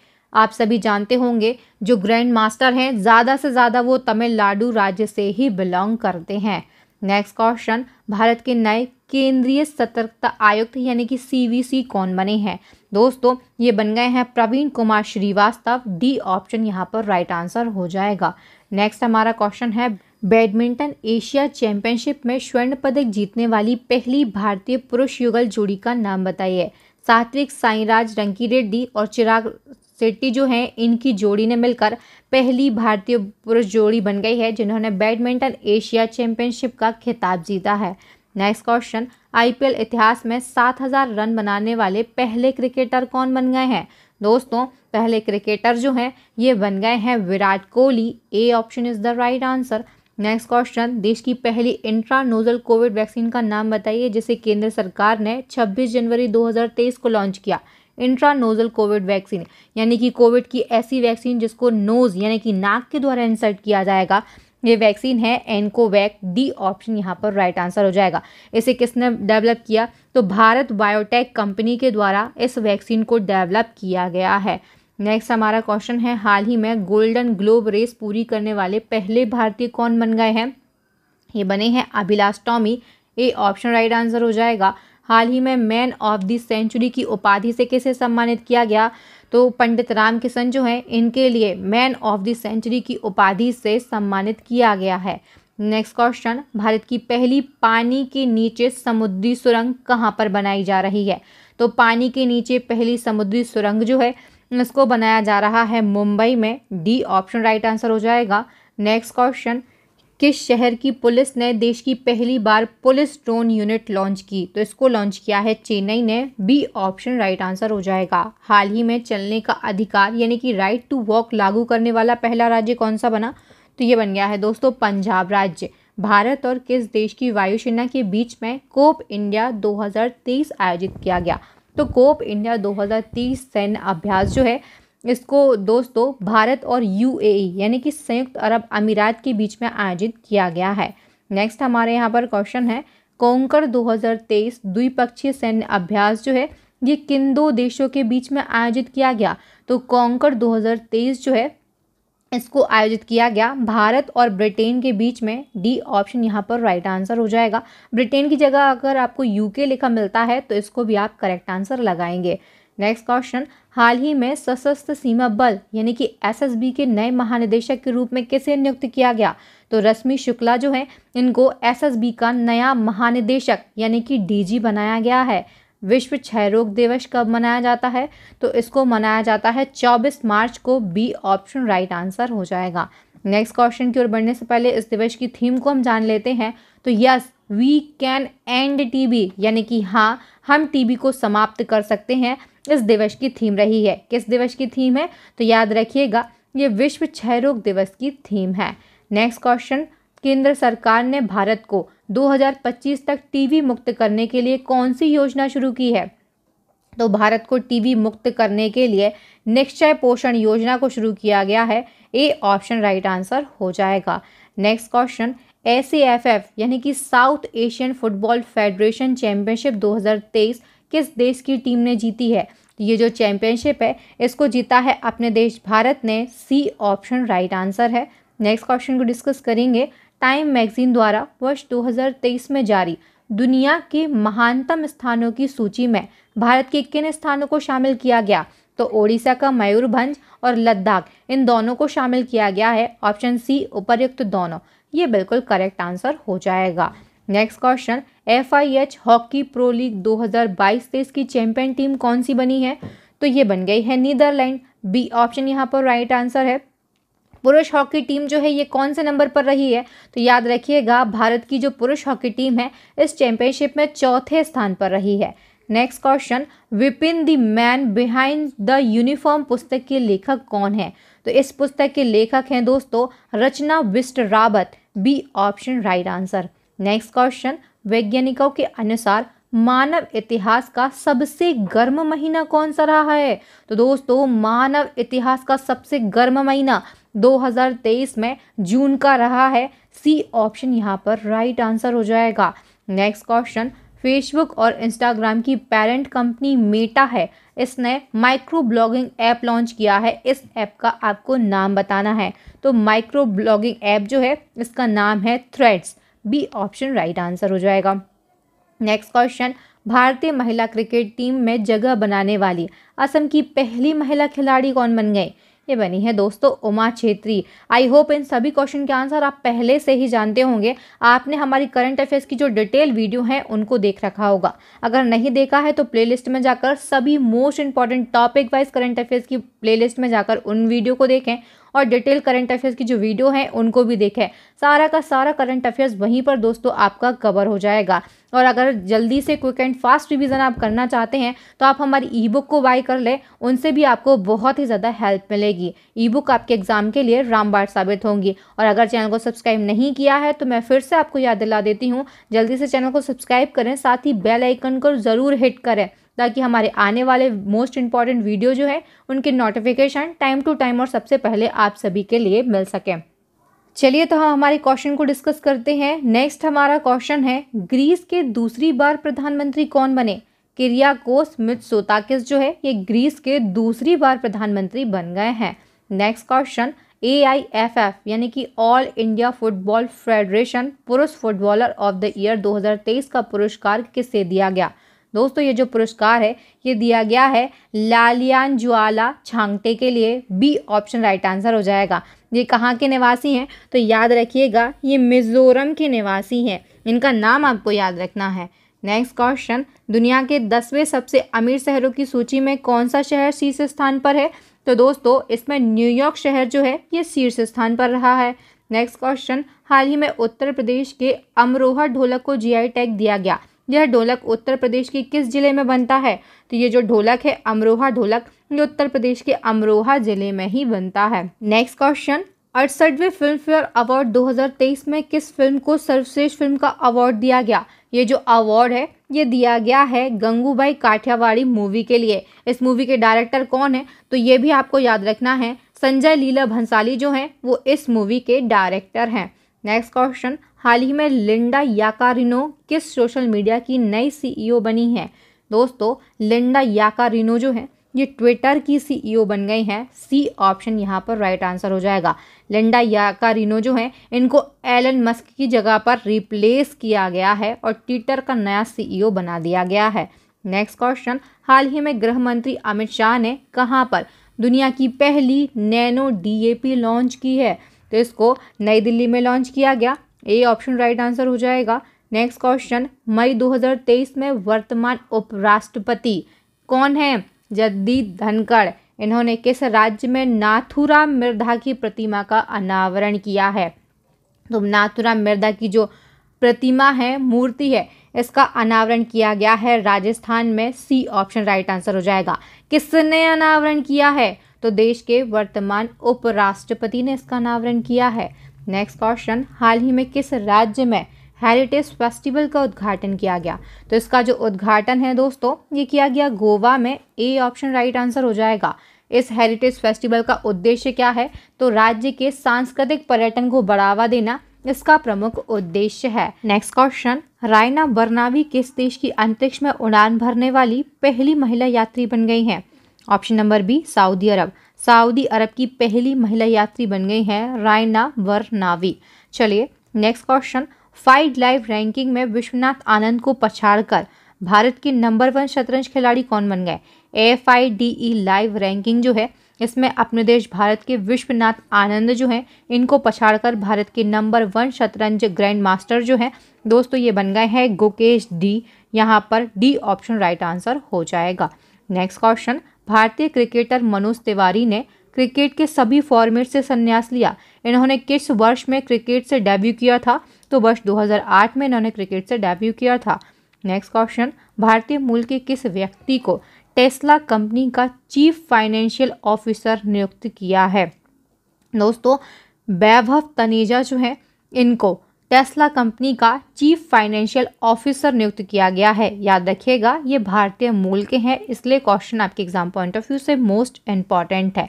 आप सभी जानते होंगे जो ग्रैंड मास्टर हैं ज़्यादा से ज़्यादा वो तमिलनाडु राज्य से ही बिलोंग करते हैं नेक्स्ट क्वेश्चन भारत के नए केंद्रीय सतर्कता आयुक्त यानी कि सीवीसी कौन बने हैं दोस्तों ये बन गए हैं प्रवीण कुमार श्रीवास्तव डी ऑप्शन यहाँ पर राइट आंसर हो जाएगा नेक्स्ट हमारा क्वेश्चन है बैडमिंटन एशिया चैंपियनशिप में स्वर्ण पदक जीतने वाली पहली भारतीय पुरुष युगल जोड़ी का नाम बताइए सात्विक साईराज रंकी रेड्डी और चिराग सेट्टी जो हैं इनकी जोड़ी ने मिलकर पहली भारतीय पुरुष जोड़ी बन गई है जिन्होंने बैडमिंटन एशिया चैंपियनशिप का खिताब जीता है नेक्स्ट क्वेश्चन आईपीएल इतिहास में 7000 रन बनाने वाले पहले क्रिकेटर कौन बन गए हैं दोस्तों पहले क्रिकेटर जो हैं ये बन गए हैं Virat Kohli A option is the right answer next question देश की पहली इंट्रा नोजल कोविड वैक्सीन का नाम बताइए जिसे केंद्र सरकार ने 26 जनवरी 2023 को लॉन्च किया इंट्रा नोजल कोविड वैक्सीन यानी कि कोविड की ऐसी वैक्सीन जिसको नोज यानी कि नाक के द्वारा इंसर्ट किया जाएगा ये वैक्सीन है एनकोवैक डी ऑप्शन यहाँ पर राइट आंसर हो जाएगा इसे किसने डेवलप किया तो भारत बायोटेक कंपनी के द्वारा इस वैक्सीन को डेवलप किया गया है नेक्स्ट हमारा क्वेश्चन है हाल ही में गोल्डन ग्लोब रेस पूरी करने वाले पहले भारतीय कौन बन गए हैं ये बने हैं Abhilash Tomy A option right answer हो जाएगा हाल ही में मैन ऑफ द सेंचुरी की उपाधि से किसे सम्मानित किया गया तो पंडित रामकिशन जो हैं इनके लिए मैन ऑफ द सेंचुरी की उपाधि से सम्मानित किया गया है नेक्स्ट क्वेश्चन भारत की पहली पानी के नीचे समुद्री सुरंग कहाँ पर बनाई जा रही है तो पानी के नीचे पहली समुद्री सुरंग जो है इसको बनाया जा रहा है मुंबई में डी ऑप्शन राइट आंसर हो जाएगा नेक्स्ट क्वेश्चन किस शहर की पुलिस ने देश की पहली बार पुलिस ड्रोन यूनिट लॉन्च की तो इसको लॉन्च किया है चेन्नई ने बी ऑप्शन राइट आंसर हो जाएगा हाल ही में चलने का अधिकार यानी कि राइट टू वॉक लागू करने वाला पहला राज्य कौन सा बना तो ये बन गया है दोस्तों पंजाब राज्य भारत और किस देश की वायुसेना के बीच में कोप इंडिया दो आयोजित किया गया तो कोप इंडिया दो सैन्य अभ्यास जो है इसको दोस्तों भारत और यूएई यानी कि संयुक्त अरब अमीरात के बीच में आयोजित किया गया है नेक्स्ट हमारे यहाँ पर क्वेश्चन है कोंकर 2023 द्विपक्षीय सैन्य अभ्यास जो है ये किन दो देशों के बीच में आयोजित किया गया तो कोंकर 2023 जो है इसको आयोजित किया गया भारत और ब्रिटेन के बीच में डी ऑप्शन यहाँ पर राइट आंसर हो जाएगा ब्रिटेन की जगह अगर आपको यूके लिखा मिलता है तो इसको भी आप करेक्ट आंसर लगाएंगे नेक्स्ट क्वेश्चन हाल ही में सशस्त्र सीमा बल यानी कि एसएसबी के नए महानिदेशक के रूप में किसे नियुक्त किया गया तो रश्मि शुक्ला जो है इनको एसएसबी का नया महानिदेशक यानी कि डीजी बनाया गया है विश्व क्षय रोग दिवस कब मनाया जाता है तो इसको मनाया जाता है 24 मार्च को बी ऑप्शन राइट आंसर हो जाएगा नेक्स्ट क्वेश्चन की ओर बढ़ने से पहले इस दिवस की थीम को हम जान लेते हैं तो yes we can and TB यानी कि हाँ हम टीबी को समाप्त कर सकते हैं इस दिवस की थीम रही है किस दिवस की थीम है तो याद रखिएगा ये विश्व क्षय रोग दिवस की थीम है नेक्स्ट क्वेश्चन केंद्र सरकार ने भारत को 2025 तक टीबी मुक्त करने के लिए कौन सी योजना शुरू की है तो भारत को टीबी मुक्त करने के लिए निश्चय पोषण योजना को शुरू किया गया है ए ऑप्शन राइट आंसर हो जाएगा नेक्स्ट क्वेश्चन एस यानी कि South Asian football federation championship 2023 किस देश की टीम ने जीती है तो ये जो चैंपियनशिप है इसको जीता है अपने देश भारत ने सी ऑप्शन राइट आंसर है नेक्स्ट क्वेश्चन को डिस्कस करेंगे टाइम मैगजीन द्वारा वर्ष 2023 में जारी दुनिया के महानतम स्थानों की सूची में भारत के किन स्थानों को शामिल किया गया तो ओडिशा का मयूरभंज और लद्दाख इन दोनों को शामिल किया गया है ऑप्शन सी उपर्युक्त दोनों ये बिल्कुल करेक्ट आंसर हो जाएगा next question F I H hockey pro league 2022 हज़ार की चैंपियन टीम कौन सी बनी है तो ये बन गई है नीदरलैंड बी ऑप्शन यहाँ पर राइट आंसर है पुरुष हॉकी टीम जो है ये कौन से नंबर पर रही है तो याद रखिएगा भारत की जो पुरुष हॉकी टीम है इस चैंपियनशिप में चौथे स्थान पर रही है next question Vipin the man behind the uniform पुस्तक के लेखक कौन है तो इस पुस्तक के लेखक हैं दोस्तों Rachna Bisht Rawat B option right answer next question वैज्ञानिकों के अनुसार मानव इतिहास का सबसे गर्म महीना कौन सा रहा है तो दोस्तों मानव इतिहास का सबसे गर्म महीना 2023 में जून का रहा है सी ऑप्शन यहाँ पर राइट आंसर हो जाएगा नेक्स्ट क्वेश्चन फेसबुक और इंस्टाग्राम की पेरेंट कंपनी मेटा है इसने माइक्रो ब्लॉगिंग ऐप लॉन्च किया है इस ऐप का आपको नाम बताना है तो माइक्रो ब्लॉगिंग ऐप जो है इसका नाम है Threads B option right answer हो जाएगा नेक्स्ट क्वेश्चन भारतीय महिला क्रिकेट टीम में जगह बनाने वाली असम की पहली महिला खिलाड़ी कौन बन गई ये बनी है दोस्तों उमा छेत्री आई होप इन सभी क्वेश्चन के आंसर आप पहले से ही जानते होंगे आपने हमारी करंट अफेयर्स की जो डिटेल वीडियो है उनको देख रखा होगा अगर नहीं देखा है तो प्लेलिस्ट में जाकर सभी most important topic wise current affairs की प्लेलिस्ट में जाकर उन वीडियो को देखें और डिटेल करंट अफेयर्स की जो वीडियो है उनको भी देखें सारा का सारा करंट अफेयर्स वहीं पर दोस्तों आपका कवर हो जाएगा और अगर जल्दी से क्विक एंड फास्ट रिविज़न आप करना चाहते हैं तो आप हमारी ई बुक को बाई कर लें उनसे भी आपको बहुत ही ज़्यादा हेल्प मिलेगी ई बुक आपके एग्ज़ाम के लिए रामबार साबित होंगी और अगर चैनल को सब्सक्राइब नहीं किया है तो मैं फिर से आपको याद दिला देती हूँ जल्दी से चैनल को सब्सक्राइब करें साथ ही बेल आइकन को ज़रूर हिट करें ताकि हमारे आने वाले मोस्ट इंपॉर्टेंट वीडियो जो है उनके नोटिफिकेशन टाइम टू टाइम और सबसे पहले आप सभी के लिए मिल सकें चलिए तो हम हमारे क्वेश्चन को डिस्कस करते हैं नेक्स्ट हमारा क्वेश्चन है ग्रीस के दूसरी बार प्रधानमंत्री कौन बने कोस मित्सोताकिस जो है ये ग्रीस के दूसरी बार प्रधानमंत्री बन गए हैं next question A I F F यानी कि ऑल इंडिया फुटबॉल फेडरेशन पुरुष फुटबॉलर ऑफ द ईयर 2023 का पुरस्कार किसे दिया गया दोस्तों ये जो पुरस्कार है ये दिया गया है लालियान ज्वाला छांगटे के लिए बी ऑप्शन राइट आंसर हो जाएगा ये कहाँ के निवासी हैं तो याद रखिएगा ये मिज़ोरम के निवासी हैं इनका नाम आपको याद रखना है नेक्स्ट क्वेश्चन दुनिया के दसवें सबसे अमीर शहरों की सूची में कौन सा शहर शीर्ष स्थान पर है तो दोस्तों इसमें न्यूयॉर्क शहर जो है ये शीर्ष स्थान पर रहा है नेक्स्ट क्वेश्चन हाल ही में उत्तर प्रदेश के अमरोहा ढोलक को जीआई टैग दिया गया यह ढोलक उत्तर प्रदेश के किस जिले में बनता है तो ये जो ढोलक है अमरोहा ढोलक ये उत्तर प्रदेश के अमरोहा जिले में ही बनता है नेक्स्ट क्वेश्चन अड़सठवें फिल्म फेयर अवार्ड 2023 में किस फिल्म को सर्वश्रेष्ठ फिल्म का अवार्ड दिया गया ये जो अवार्ड है ये दिया गया है गंगूबाई काठियावाड़ी मूवी के लिए इस मूवी के डायरेक्टर कौन है तो ये भी आपको याद रखना है संजय लीला भंसाली जो हैं वो इस मूवी के डायरेक्टर हैं नेक्स्ट क्वेश्चन हाल ही में लिंडा याकारिनो किस सोशल मीडिया की नई सीईओ e बनी है दोस्तों लिंडा याकारिनो जो है ये ट्विटर की सीईओ e बन गई हैं सी ऑप्शन यहाँ पर राइट आंसर हो जाएगा लिंडा याकारिनो जो है इनको एलन मस्क की जगह पर रिप्लेस किया गया है और ट्विटर का नया सीईओ e बना दिया गया है नेक्स्ट क्वेश्चन हाल ही में गृह मंत्री अमित शाह ने कहाँ पर दुनिया की पहली नैनो डीएपी लॉन्च की है तो इसको नई दिल्ली में लॉन्च किया गया ए ऑप्शन राइट आंसर हो जाएगा नेक्स्ट क्वेश्चन मई 2023 में वर्तमान उपराष्ट्रपति कौन है जगदीप धनखड़ इन्होंने किस राज्य में नाथुराम मिर्धा की प्रतिमा का अनावरण किया है तो नाथुरा मिर्धा की जो प्रतिमा है मूर्ति है इसका अनावरण किया गया है राजस्थान में सी ऑप्शन राइट आंसर हो जाएगा किसने अनावरण किया है तो देश के वर्तमान उपराष्ट्रपति ने इसका अनावरण किया है नेक्स्ट क्वेश्चन हाल ही में किस राज्य में हेरिटेज फेस्टिवल का उद्घाटन किया गया तो इसका जो उद्घाटन है दोस्तों ये किया गया गोवा में ए ऑप्शन राइट आंसर हो जाएगा इस हेरिटेज फेस्टिवल का उद्देश्य क्या है तो राज्य के सांस्कृतिक पर्यटन को बढ़ावा देना इसका प्रमुख उद्देश्य है नेक्स्ट क्वेश्चन रायना बर्नावी किस देश की अंतरिक्ष में उड़ान भरने वाली पहली महिला यात्री बन गई हैं ऑप्शन नंबर बी सऊदी अरब सऊदी अरब की पहली महिला यात्री बन गई हैं रायना वरनावी चलिए next question five live ranking में विश्वनाथ आनंद को पछाड़कर भारत के नंबर वन शतरंज खिलाड़ी कौन बन गए F I D E live ranking जो है इसमें अपने देश भारत के विश्वनाथ आनंद जो हैं इनको पछाड़कर भारत के नंबर वन शतरंज ग्रैंड मास्टर जो हैं दोस्तों ये बन गए हैं गोकेश डी यहाँ पर डी ऑप्शन राइट आंसर हो जाएगा नेक्स्ट क्वेश्चन भारतीय क्रिकेटर मनोज तिवारी ने क्रिकेट के सभी फॉर्मेट से संन्यास लिया इन्होंने किस वर्ष में क्रिकेट से डेब्यू किया था तो वर्ष 2008 में इन्होंने क्रिकेट से डेब्यू किया था नेक्स्ट क्वेश्चन भारतीय मूल के किस व्यक्ति को टेस्ला कंपनी का चीफ फाइनेंशियल ऑफिसर नियुक्त किया है दोस्तों वैभव तनेजा जो हैं इनको टेस्ला कंपनी का चीफ फाइनेंशियल ऑफिसर नियुक्त किया गया है याद रखिएगा ये भारतीय मूल के हैं इसलिए क्वेश्चन आपके एग्जाम पॉइंट ऑफ व्यू से मोस्ट इम्पॉर्टेंट है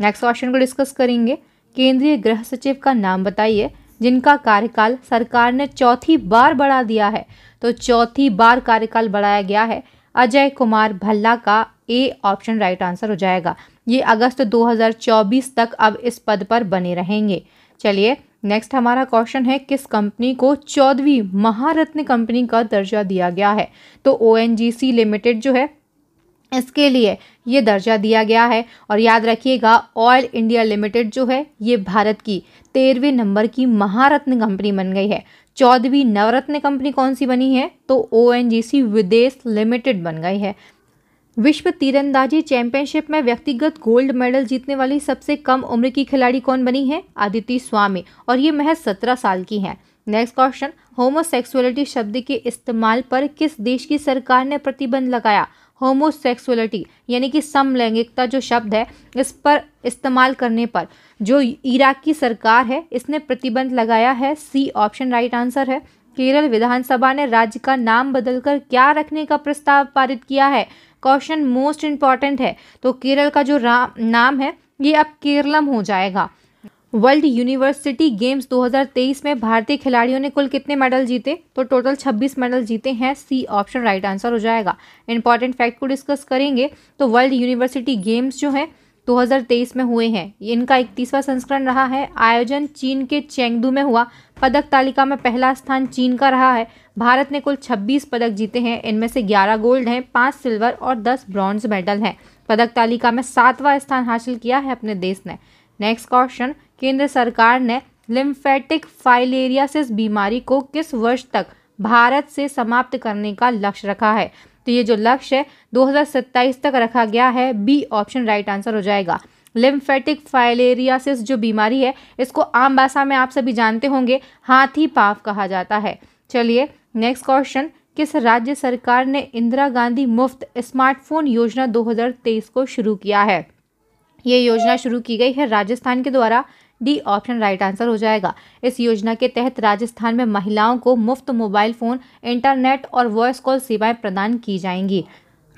नेक्स्ट क्वेश्चन को डिस्कस करेंगे केंद्रीय गृह सचिव का नाम बताइए जिनका कार्यकाल सरकार ने चौथी बार बढ़ा दिया है तो चौथी बार कार्यकाल बढ़ाया गया है अजय कुमार भल्ला का ए ऑप्शन राइट आंसर हो जाएगा ये अगस्त 2024 तक अब इस पद पर बने रहेंगे चलिए नेक्स्ट हमारा क्वेश्चन है किस कंपनी को चौदहवीं महारत्न कंपनी का दर्जा दिया गया है तो ओ लिमिटेड जो है इसके लिए ये दर्जा दिया गया है और याद रखिएगा ऑयल इंडिया लिमिटेड जो है ये भारत की तेरहवें नंबर की महारत्न कंपनी बन गई है चौदहवीं नवरत्न कंपनी कौन सी बनी है तो ओ विदेश लिमिटेड बन गई है विश्व तीरंदाजी चैंपियनशिप में व्यक्तिगत गोल्ड मेडल जीतने वाली सबसे कम उम्र की खिलाड़ी कौन बनी है आदिति स्वामी और ये महज सत्रह साल की हैं नेक्स्ट क्वेश्चन होमोसेक्सुअलिटी शब्द के इस्तेमाल पर किस देश की सरकार ने प्रतिबंध लगाया होमोसेक्सुअलिटी यानी कि समलैंगिकता जो शब्द है इस पर इस्तेमाल करने पर जो इराक की सरकार है इसने प्रतिबंध लगाया है सी ऑप्शन राइट आंसर है केरल विधानसभा ने राज्य का नाम बदलकर क्या रखने का प्रस्ताव पारित किया है क्वेश्चन मोस्ट इम्पॉर्टेंट है तो केरल का जो नाम है ये अब केरलम हो जाएगा वर्ल्ड यूनिवर्सिटी गेम्स 2023 में भारतीय खिलाड़ियों ने कुल कितने मेडल जीते तो टोटल 26 मेडल जीते हैं सी ऑप्शन राइट आंसर हो जाएगा इंपॉर्टेंट फैक्ट को डिस्कस करेंगे तो वर्ल्ड यूनिवर्सिटी गेम्स जो हैं 2023 में हुए हैं इनका इकतीसवां संस्करण रहा है आयोजन चीन के चेंगदू में हुआ पदक तालिका में पहला स्थान चीन का रहा है भारत ने कुल 26 पदक जीते हैं इनमें से 11 गोल्ड हैं 5 सिल्वर और 10 ब्रॉन्ज मेडल हैं पदक तालिका में सातवां स्थान हासिल किया है अपने देश ने नेक्स्ट क्वेश्चन केंद्र सरकार ने लिम्फेटिक फाइलेरिया बीमारी को किस वर्ष तक भारत से समाप्त करने का लक्ष्य रखा है तो ये जो लक्ष्य है दो तक रखा गया है बी ऑप्शन राइट आंसर हो जाएगा लिम्फेटिक फाइलेरियासिस जो बीमारी है इसको आम भाषा में आप सभी जानते होंगे हाथी पाफ कहा जाता है चलिए नेक्स्ट क्वेश्चन किस राज्य सरकार ने इंदिरा गांधी मुफ्त स्मार्टफोन योजना 2023 को शुरू किया है ये योजना शुरू की गई है राजस्थान के द्वारा डी ऑप्शन राइट आंसर हो जाएगा इस योजना के तहत राजस्थान में महिलाओं को मुफ्त मोबाइल फ़ोन इंटरनेट और वॉइस कॉल सेवाएं प्रदान की जाएंगी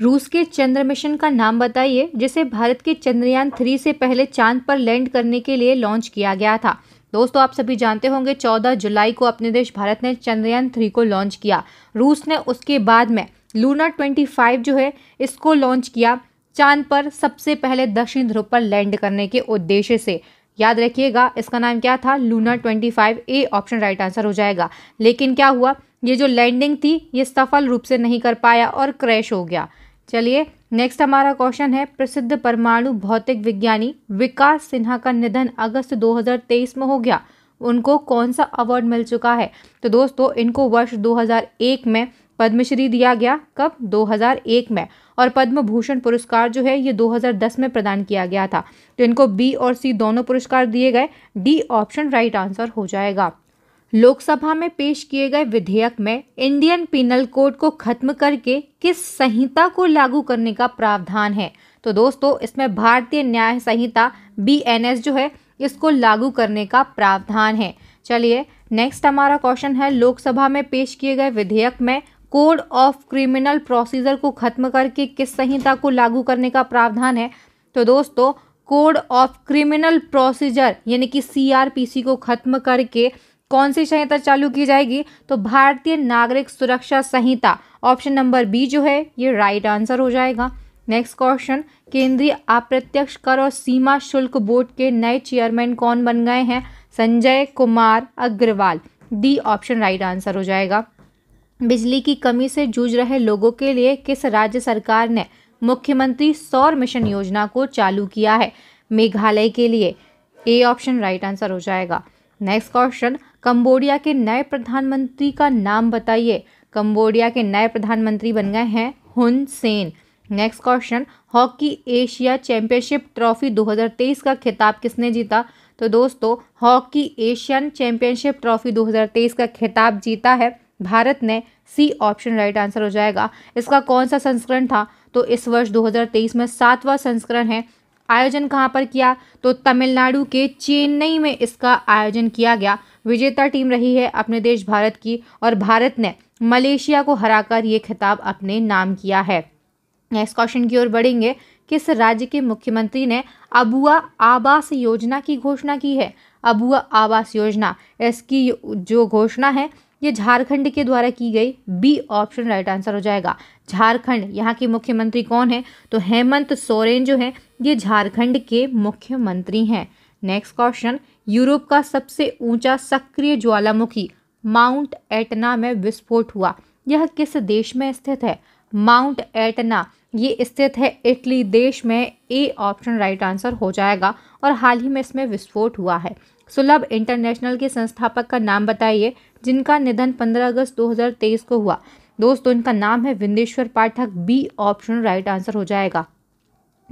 रूस के चंद्र मिशन का नाम बताइए जिसे भारत के चंद्रयान थ्री से पहले चांद पर लैंड करने के लिए लॉन्च किया गया था दोस्तों आप सभी जानते होंगे 14 जुलाई को अपने देश भारत ने चंद्रयान थ्री को लॉन्च किया रूस ने उसके बाद में लूना 25 जो है इसको लॉन्च किया चांद पर सबसे पहले दक्षिण ध्रुव पर लैंड करने के उद्देश्य से याद रखिएगा इसका नाम क्या था Luna twenty A option right answer हो जाएगा लेकिन क्या हुआ ये जो लैंडिंग थी ये सफल रूप से नहीं कर पाया और क्रैश हो गया चलिए नेक्स्ट हमारा क्वेश्चन है प्रसिद्ध परमाणु भौतिक विज्ञानी विकास सिन्हा का निधन अगस्त 2023 में हो गया उनको कौन सा अवार्ड मिल चुका है तो दोस्तों इनको वर्ष 2001 में पद्मश्री दिया गया कब 2001 में और पद्म भूषण पुरस्कार जो है ये 2010 में प्रदान किया गया था तो इनको बी और सी दोनों पुरस्कार दिए गए डी ऑप्शन राइट आंसर हो जाएगा लोकसभा में पेश किए गए विधेयक में इंडियन पिनल कोड को खत्म करके किस संहिता को लागू करने का प्रावधान है तो दोस्तों इसमें भारतीय न्याय संहिता बी जो है इसको लागू करने का प्रावधान है चलिए नेक्स्ट हमारा क्वेश्चन है लोकसभा में पेश किए गए विधेयक में कोड ऑफ क्रिमिनल प्रोसीजर को खत्म करके किस संहिता को लागू करने का प्रावधान है तो दोस्तों कोड ऑफ क्रिमिनल प्रोसीजर यानी कि सीआरपीसी को खत्म करके कौन सी संहिता चालू की जाएगी तो भारतीय नागरिक सुरक्षा संहिता ऑप्शन नंबर बी जो है ये राइट आंसर हो जाएगा नेक्स्ट क्वेश्चन केंद्रीय अप्रत्यक्ष कर और सीमा शुल्क बोर्ड के नए चेयरमैन कौन बन गए हैं Sanjay Kumar Agarwal D option right answer हो जाएगा बिजली की कमी से जूझ रहे लोगों के लिए किस राज्य सरकार ने मुख्यमंत्री सौर मिशन योजना को चालू किया है मेघालय के लिए ए ऑप्शन राइट आंसर हो जाएगा नेक्स्ट क्वेश्चन कंबोडिया के नए प्रधानमंत्री का नाम बताइए कंबोडिया के नए प्रधानमंत्री बन गए हैं Hun Sen next question hockey Asia championship trophy 2023 का खिताब किसने जीता तो दोस्तों हॉकी एशियन चैंपियनशिप ट्रॉफी 2023 का खिताब जीता है भारत ने सी ऑप्शन राइट आंसर हो जाएगा इसका कौन सा संस्करण था तो इस वर्ष 2023 में सातवां संस्करण है आयोजन कहाँ पर किया तो तमिलनाडु के चेन्नई में इसका आयोजन किया गया विजेता टीम रही है अपने देश भारत की और भारत ने मलेशिया को हराकर ये खिताब अपने नाम किया है नेक्स्ट क्वेश्चन की ओर बढ़ेंगे किस राज्य के मुख्यमंत्री ने अबुआ आवास योजना की घोषणा की है अबुआ आवास योजना इसकी जो घोषणा है ये झारखंड के द्वारा की गई बी ऑप्शन राइट आंसर हो जाएगा झारखंड यहाँ के मुख्यमंत्री कौन है तो हेमंत सोरेन जो है ये झारखंड के मुख्यमंत्री हैं नेक्स्ट क्वेश्चन यूरोप का सबसे ऊंचा सक्रिय ज्वालामुखी माउंट एटना में विस्फोट हुआ यह किस देश में स्थित है माउंट एटना ये स्थित है इटली देश में ए ऑप्शन राइट आंसर हो जाएगा और हाल ही में इसमें विस्फोट हुआ है सुलभ इंटरनेशनल के संस्थापक का नाम बताइए जिनका निधन 15 अगस्त 2023 को हुआ दोस्तों इनका नाम है Bindeshwar Pathak B option right answer हो जाएगा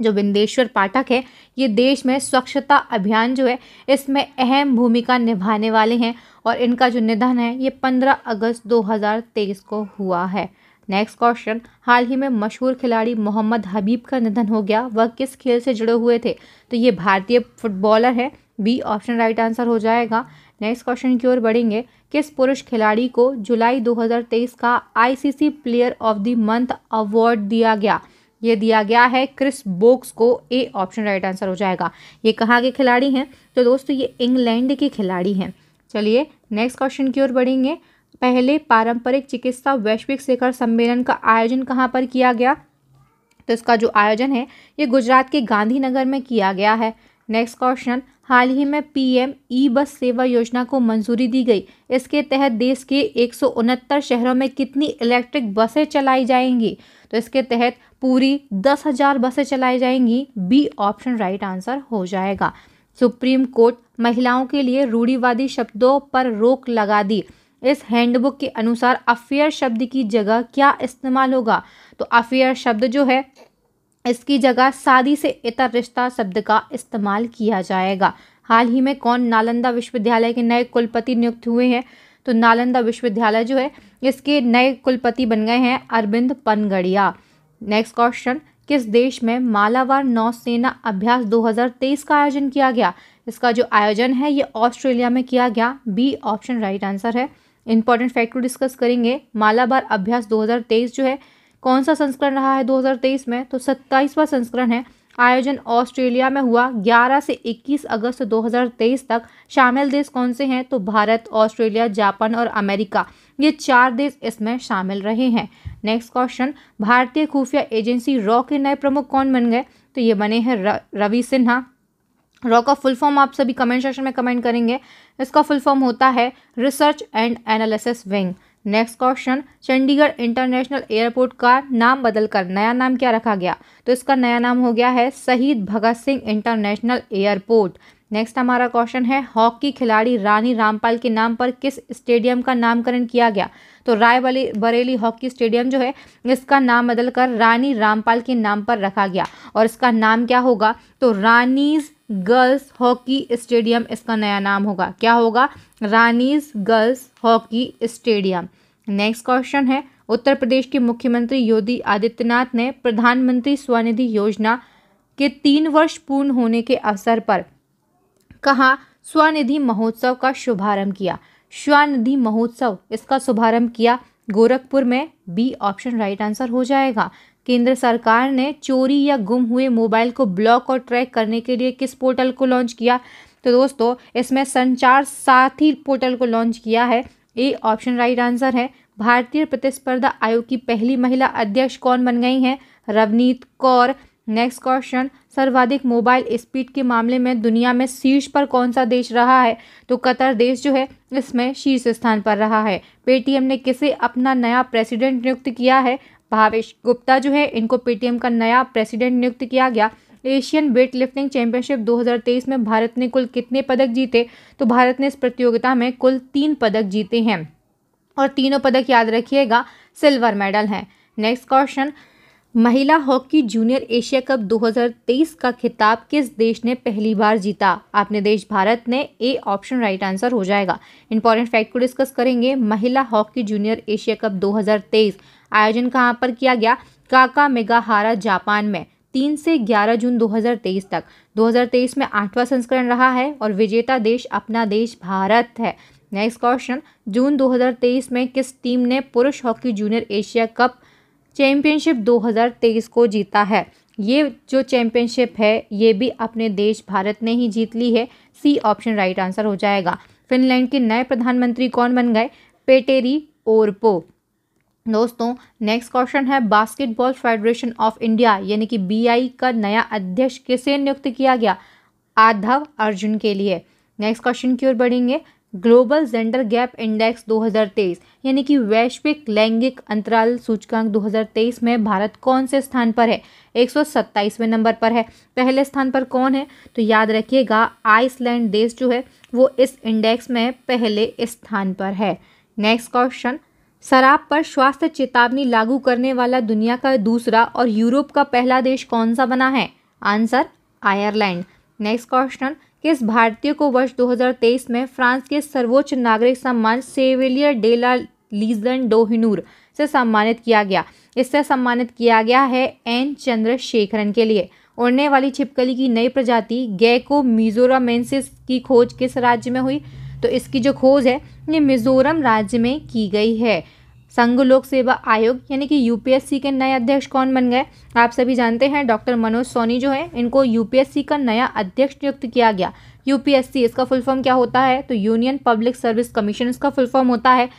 जो विंदेश्वर पाठक है ये देश में स्वच्छता अभियान जो है इसमें अहम भूमिका निभाने वाले हैं और इनका जो निधन है ये 15 अगस्त 2023 को हुआ है नेक्स्ट क्वेश्चन हाल ही में मशहूर खिलाड़ी मोहम्मद हबीब का निधन हो गया वह किस खेल से जुड़े हुए थे तो ये भारतीय फुटबॉलर है बी ऑप्शन राइट आंसर हो जाएगा नेक्स्ट क्वेश्चन की ओर बढ़ेंगे किस पुरुष खिलाड़ी को जुलाई 2023 का ICC player of the month award दिया गया ये दिया गया है क्रिस बोक्स को ए ऑप्शन राइट आंसर हो जाएगा ये कहाँ के खिलाड़ी हैं तो दोस्तों ये इंग्लैंड के खिलाड़ी हैं चलिए नेक्स्ट क्वेश्चन की ओर बढ़ेंगे पहले पारंपरिक चिकित्सा वैश्विक शिखर सम्मेलन का आयोजन कहाँ पर किया गया तो इसका जो आयोजन है ये गुजरात के गांधीनगर में किया गया है नेक्स्ट क्वेश्चन हाल ही में पीएम ई बस सेवा योजना को मंजूरी दी गई इसके तहत देश के एक शहरों में कितनी इलेक्ट्रिक बसें चलाई जाएंगी तो इसके तहत पूरी दस हजार बसें चलाई जाएंगी बी ऑप्शन राइट आंसर हो जाएगा सुप्रीम कोर्ट महिलाओं के लिए रूढ़ीवादी शब्दों पर रोक लगा दी इस हैंडबुक के अनुसार अफेयर शब्द की जगह क्या इस्तेमाल होगा तो अफेयर शब्द जो है इसकी जगह शादी से इतर रिश्ता शब्द का इस्तेमाल किया जाएगा हाल ही में कौन नालंदा विश्वविद्यालय के नए कुलपति नियुक्त हुए हैं तो नालंदा विश्वविद्यालय जो है इसके नए कुलपति बन गए हैं अरविंद पनगड़िया नेक्स्ट क्वेश्चन किस देश में मालावार नौसेना अभ्यास 2023 का आयोजन किया गया इसका जो आयोजन है ये ऑस्ट्रेलिया में किया गया बी ऑप्शन राइट आंसर है इंपॉर्टेंट फैक्ट को डिस्कस करेंगे मालाबार अभ्यास दो जो है कौन सा संस्करण रहा है 2023 में तो 27वां संस्करण है आयोजन ऑस्ट्रेलिया में हुआ 11 से 21 अगस्त 2023 तक शामिल देश कौन से हैं तो भारत ऑस्ट्रेलिया जापान और अमेरिका ये चार देश इसमें शामिल रहे हैं नेक्स्ट क्वेश्चन भारतीय खुफिया एजेंसी रॉ के नए प्रमुख कौन बन गए तो ये बने हैं रवि सिन्हा रॉ का फुल फॉर्म आप सभी कमेंट सेक्शन में कमेंट करेंगे इसका फुल फॉर्म होता है research and analysis wing next question Chandigarh international airport का नाम बदलकर नया नाम क्या रखा गया तो इसका नया नाम हो गया है Shaheed Bhagat Singh international airport next हमारा क्वेश्चन है हॉकी खिलाड़ी रानी रामपाल के नाम पर किस स्टेडियम का नामकरण किया गया तो राय बरेली हॉकी स्टेडियम जो है इसका नाम बदलकर रानी रामपाल के नाम पर रखा गया और इसका नाम क्या होगा तो रानीज गर्ल्स हॉकी स्टेडियम इसका नया नाम होगा क्या होगा Rani's girls hockey stadium next question है उत्तर प्रदेश के मुख्यमंत्री योगी आदित्यनाथ ने प्रधानमंत्री स्वनिधि योजना के तीन वर्ष पूर्ण होने के अवसर पर कहा स्वनिधि महोत्सव का शुभारंभ किया स्वनिधि महोत्सव इसका शुभारंभ किया गोरखपुर में बी ऑप्शन राइट आंसर हो जाएगा केंद्र सरकार ने चोरी या गुम हुए मोबाइल को ब्लॉक और ट्रैक करने के लिए किस पोर्टल को लॉन्च किया तो दोस्तों इसमें संचार साथी पोर्टल को लॉन्च किया है ए ऑप्शन राइट आंसर है भारतीय प्रतिस्पर्धा आयोग की पहली महिला अध्यक्ष कौन बन गई हैं रवनीत कौर नेक्स्ट क्वेश्चन सर्वाधिक मोबाइल स्पीड के मामले में दुनिया में शीर्ष पर कौन सा देश रहा है तो कतर देश जो है इसमें शीर्ष स्थान पर रहा है पेटीएम ने किसे अपना नया प्रेसिडेंट नियुक्त किया है भावेश गुप्ता जो है इनको पेटीएम का नया प्रेसिडेंट नियुक्त किया गया एशियन वेट लिफ्टिंग चैंपियनशिप 2023 में भारत ने कुल कितने पदक जीते तो भारत ने इस प्रतियोगिता में कुल तीन पदक जीते हैं और तीनों पदक याद रखिएगा सिल्वर मेडल हैं नेक्स्ट क्वेश्चन महिला हॉकी जूनियर एशिया कप 2023 का खिताब किस देश ने पहली बार जीता आपने देश भारत ने ए ऑप्शन राइट आंसर हो जाएगा इंपॉर्टेंट फैक्ट को डिस्कस करेंगे महिला हॉकी जूनियर एशिया कप 2023 आयोजन कहाँ पर किया गया काका मेगाहारा जापान में तीन से ग्यारह जून 2023 तक 2023 में आठवां संस्करण रहा है और विजेता देश अपना देश भारत है नेक्स्ट क्वेश्चन जून 2023 में किस टीम ने पुरुष hockey junior Asia cup championship 2023 को जीता है ये जो चैंपियनशिप है ये भी अपने देश भारत ने ही जीत ली है सी ऑप्शन राइट आंसर हो जाएगा फिनलैंड के नए प्रधानमंत्री कौन बन गए पेटेरी ओरपो दोस्तों नेक्स्ट क्वेश्चन है बास्केटबॉल फेडरेशन ऑफ इंडिया यानी कि बीआई का नया अध्यक्ष किसे नियुक्त किया गया आधव अर्जुन के लिए नेक्स्ट क्वेश्चन की ओर बढ़ेंगे ग्लोबल जेंडर गैप इंडेक्स 2023 यानी कि वैश्विक लैंगिक अंतराल सूचकांक 2023 में भारत कौन से स्थान पर है एक नंबर पर है पहले स्थान पर कौन है तो याद रखिएगा आइसलैंड देश जो है वो इस इंडेक्स में पहले स्थान पर है नेक्स्ट क्वेश्चन शराब पर स्वास्थ्य चेतावनी लागू करने वाला दुनिया का दूसरा और यूरोप का पहला देश कौन सा बना है आंसर आयरलैंड नेक्स्ट क्वेश्चन किस भारतीय को वर्ष 2023 में फ्रांस के सर्वोच्च नागरिक सम्मान सेविलियर डेला लीजन डोहिनूर से सम्मानित किया गया इससे सम्मानित किया गया है एन चंद्रशेखरन के लिए उड़ने वाली छिपकली की नई प्रजाति गैको मिजोरामेंसिस की खोज किस राज्य में हुई तो इसकी जो खोज है ये मिज़ोरम राज्य में की गई है संघ लोक सेवा आयोग यानी कि यूपीएससी के नए अध्यक्ष कौन बन गए आप सभी जानते हैं डॉक्टर मनोज सोनी जो है इनको यूपीएससी का नया अध्यक्ष नियुक्त किया गया यूपीएससी इसका फुल फॉर्म क्या होता है तो यूनियन पब्लिक सर्विस कमीशन इसका फुल फॉर्म होता है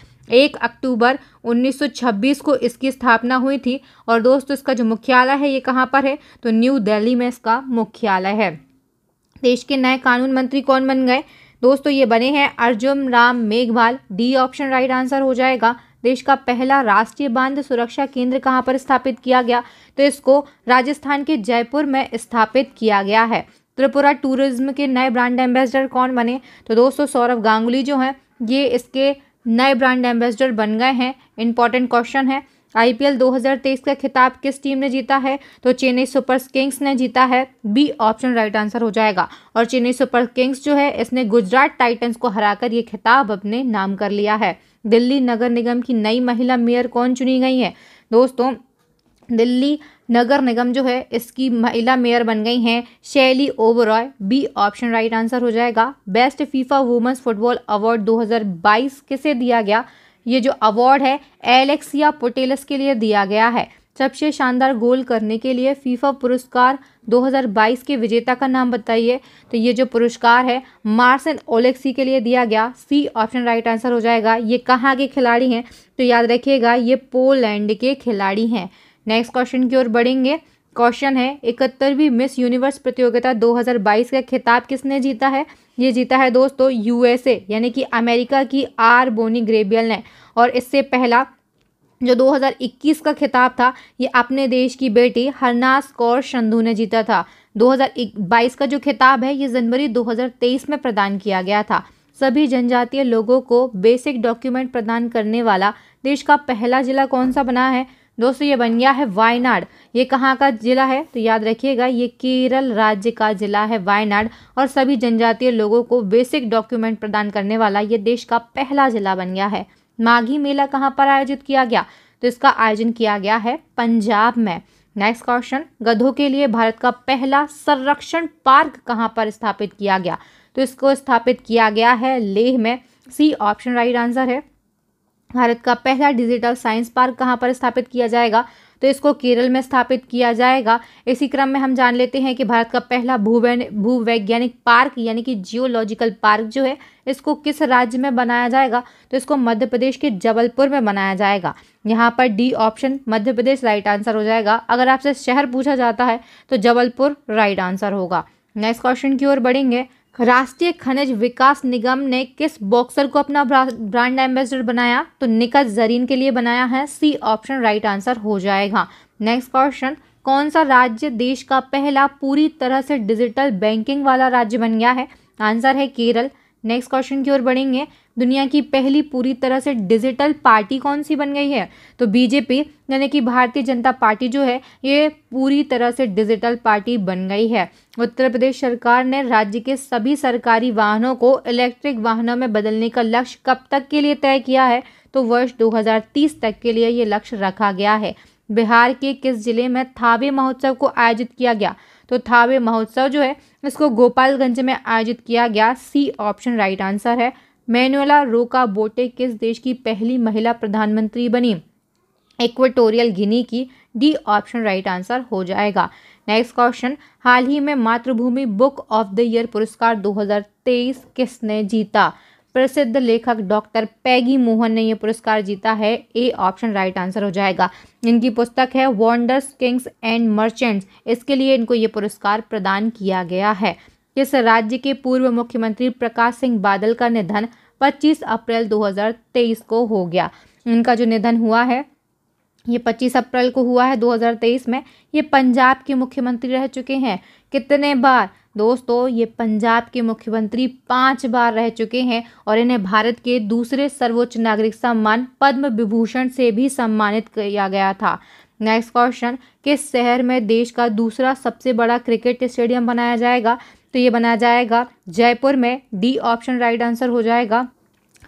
एक अक्टूबर 1926 को इसकी स्थापना हुई थी और दोस्तों इसका जो मुख्यालय है ये कहाँ पर है तो न्यू दिल्ली में इसका मुख्यालय है देश के नए कानून मंत्री कौन बन गए दोस्तों ये बने हैं Arjun Ram Meghwal D option right answer हो जाएगा देश का पहला राष्ट्रीय बांध सुरक्षा केंद्र कहाँ पर स्थापित किया गया तो इसको राजस्थान के जयपुर में स्थापित किया गया है त्रिपुरा टूरिज्म के नए ब्रांड एम्बेसडर कौन बने तो दोस्तों सौरभ गांगुली जो हैं ये इसके नए ब्रांड एम्बेसडर बन गए हैं इंपॉर्टेंट क्वेश्चन है आईपीएल 2023 का खिताब किस टीम ने जीता है तो चेन्नई सुपर किंग्स ने जीता है बी ऑप्शन राइट आंसर हो जाएगा और चेन्नई सुपर किंग्स जो है इसने गुजरात टाइटंस को हराकर ये खिताब अपने नाम कर लिया है दिल्ली नगर निगम की नई महिला मेयर कौन चुनी गई है दोस्तों दिल्ली नगर निगम जो है इसकी महिला मेयर बन गई हैं Shelly Oberoi B option right answer हो जाएगा best FIFA women's football award 2022 किसे दिया गया ये जो अवार्ड है एलेक्सिया पोटेलस के लिए दिया गया है सबसे शानदार गोल करने के लिए फीफा पुरस्कार 2022 के विजेता का नाम बताइए तो ये जो पुरस्कार है मार्सन ओलेक्सी के लिए दिया गया सी ऑप्शन राइट आंसर हो जाएगा ये कहाँ के खिलाड़ी हैं तो याद रखिएगा ये पोलैंड के खिलाड़ी हैं नेक्स्ट क्वेश्चन की ओर बढ़ेंगे क्वेश्चन है इकहत्तरवीं मिस यूनिवर्स प्रतियोगिता 2022 का खिताब किसने जीता है ये जीता है दोस्तों यूएसए यानी कि अमेरिका की आर बोनी ग्रेबियल ने और इससे पहला जो 2021 का खिताब था ये अपने देश की बेटी हरनास कौर संधू ने जीता था 2022 का जो खिताब है ये जनवरी 2023 में प्रदान किया गया था सभी जनजातीय लोगों को बेसिक डॉक्यूमेंट प्रदान करने वाला देश का पहला जिला कौन सा बना है दोस्तों ये बन गया है वायनाड ये कहाँ का जिला है तो याद रखिएगा ये केरल राज्य का जिला है वायनाड और सभी जनजातीय लोगों को बेसिक डॉक्यूमेंट प्रदान करने वाला ये देश का पहला जिला बन गया है माघी मेला कहाँ पर आयोजित किया गया तो इसका आयोजन किया गया है पंजाब में नेक्स्ट क्वेश्चन गधों के लिए भारत का पहला संरक्षण पार्क कहाँ पर स्थापित किया गया तो इसको स्थापित किया गया है लेह में सी ऑप्शन राइट आंसर है भारत का पहला डिजिटल साइंस पार्क कहाँ पर स्थापित किया जाएगा तो इसको केरल में स्थापित किया जाएगा इसी क्रम में हम जान लेते हैं कि भारत का पहला भूवैन भूवैज्ञानिक पार्क यानी कि जियोलॉजिकल पार्क जो है इसको किस राज्य में बनाया जाएगा तो इसको मध्य प्रदेश के जबलपुर में बनाया जाएगा यहाँ पर D option Madhya Pradesh right answer हो जाएगा अगर आपसे शहर पूछा जाता है तो जबलपुर राइट आंसर होगा नेक्स्ट क्वेश्चन की ओर बढ़ेंगे राष्ट्रीय खनिज विकास निगम ने किस बॉक्सर को अपना ब्रांड एम्बेसडर बनाया तो निकट जरीन के लिए बनाया है सी ऑप्शन राइट आंसर हो जाएगा नेक्स्ट क्वेश्चन कौन सा राज्य देश का पहला पूरी तरह से डिजिटल बैंकिंग वाला राज्य बन गया है आंसर है केरल नेक्स्ट क्वेश्चन की ओर बढ़ेंगे दुनिया की पहली पूरी तरह से डिजिटल पार्टी कौन सी बन गई है तो बीजेपी यानी कि भारतीय जनता पार्टी जो है ये पूरी तरह से डिजिटल पार्टी बन गई है उत्तर प्रदेश सरकार ने राज्य के सभी सरकारी वाहनों को इलेक्ट्रिक वाहनों में बदलने का लक्ष्य कब तक के लिए तय किया है तो वर्ष दो तक के लिए ये लक्ष्य रखा गया है बिहार के किस जिले में थावे महोत्सव को आयोजित किया गया तो थावे महोत्सव जो है इसको गोपालगंज में आयोजित किया गया सी ऑप्शन राइट आंसर है मैनुअला रोका बोटे किस देश की पहली महिला प्रधानमंत्री बनी इक्वेटोरियल गिनी की डी ऑप्शन राइट आंसर हो जाएगा नेक्स्ट क्वेश्चन हाल ही में मातृभूमि बुक ऑफ द ईयर पुरस्कार 2023 किसने जीता प्रसिद्ध लेखक डॉक्टर पैगी मोहन ने यह पुरस्कार जीता है ए ऑप्शन राइट आंसर हो जाएगा इनकी पुस्तक है वॉन्डर्स किंग्स एंड मर्चेंट्स इसके लिए इनको ये पुरस्कार प्रदान किया गया है किस राज्य के पूर्व मुख्यमंत्री प्रकाश सिंह बादल का निधन 25 अप्रैल 2023 को हो गया इनका जो निधन हुआ है ये 25 अप्रैल को हुआ है 2023 में ये पंजाब के मुख्यमंत्री रह चुके हैं कितने बार दोस्तों ये पंजाब के मुख्यमंत्री पांच बार रह चुके हैं और इन्हें भारत के दूसरे सर्वोच्च नागरिक सम्मान पद्म विभूषण से भी सम्मानित किया गया था नेक्स्ट क्वेश्चन किस शहर में देश का दूसरा सबसे बड़ा क्रिकेट स्टेडियम बनाया जाएगा तो ये बनाया जाएगा जयपुर में डी ऑप्शन राइट आंसर हो जाएगा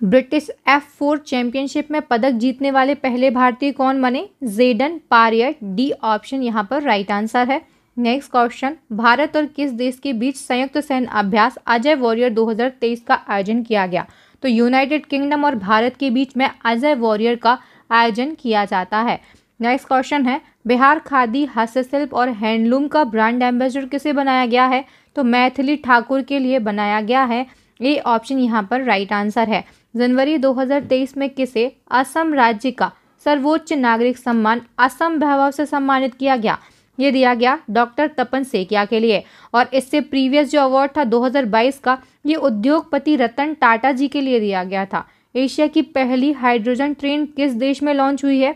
ब्रिटिश एफ फोर चैंपियनशिप में पदक जीतने वाले पहले भारतीय कौन बने जेडन पारियट डी ऑप्शन यहाँ पर राइट आंसर है नेक्स्ट क्वेश्चन भारत और किस देश के बीच संयुक्त सैन्य अभ्यास अजय वॉरियर 2023 का आयोजन किया गया तो यूनाइटेड किंगडम और भारत के बीच में अजय वॉरियर का आयोजन किया जाता है नेक्स्ट क्वेश्चन है बिहार खादी हस्तशिल्प और हैंडलूम का ब्रांड एम्बेसडर किसे बनाया गया है तो मैथिली ठाकुर के लिए बनाया गया है ये ऑप्शन यहाँ पर राइट आंसर है जनवरी 2023 में किसे असम राज्य का सर्वोच्च नागरिक सम्मान असम वैभव से सम्मानित किया गया ये दिया गया डॉक्टर तपन सेकिया के लिए और इससे प्रीवियस जो अवार्ड था 2022 का ये उद्योगपति रतन टाटा जी के लिए दिया गया था एशिया की पहली हाइड्रोजन ट्रेन किस देश में लॉन्च हुई है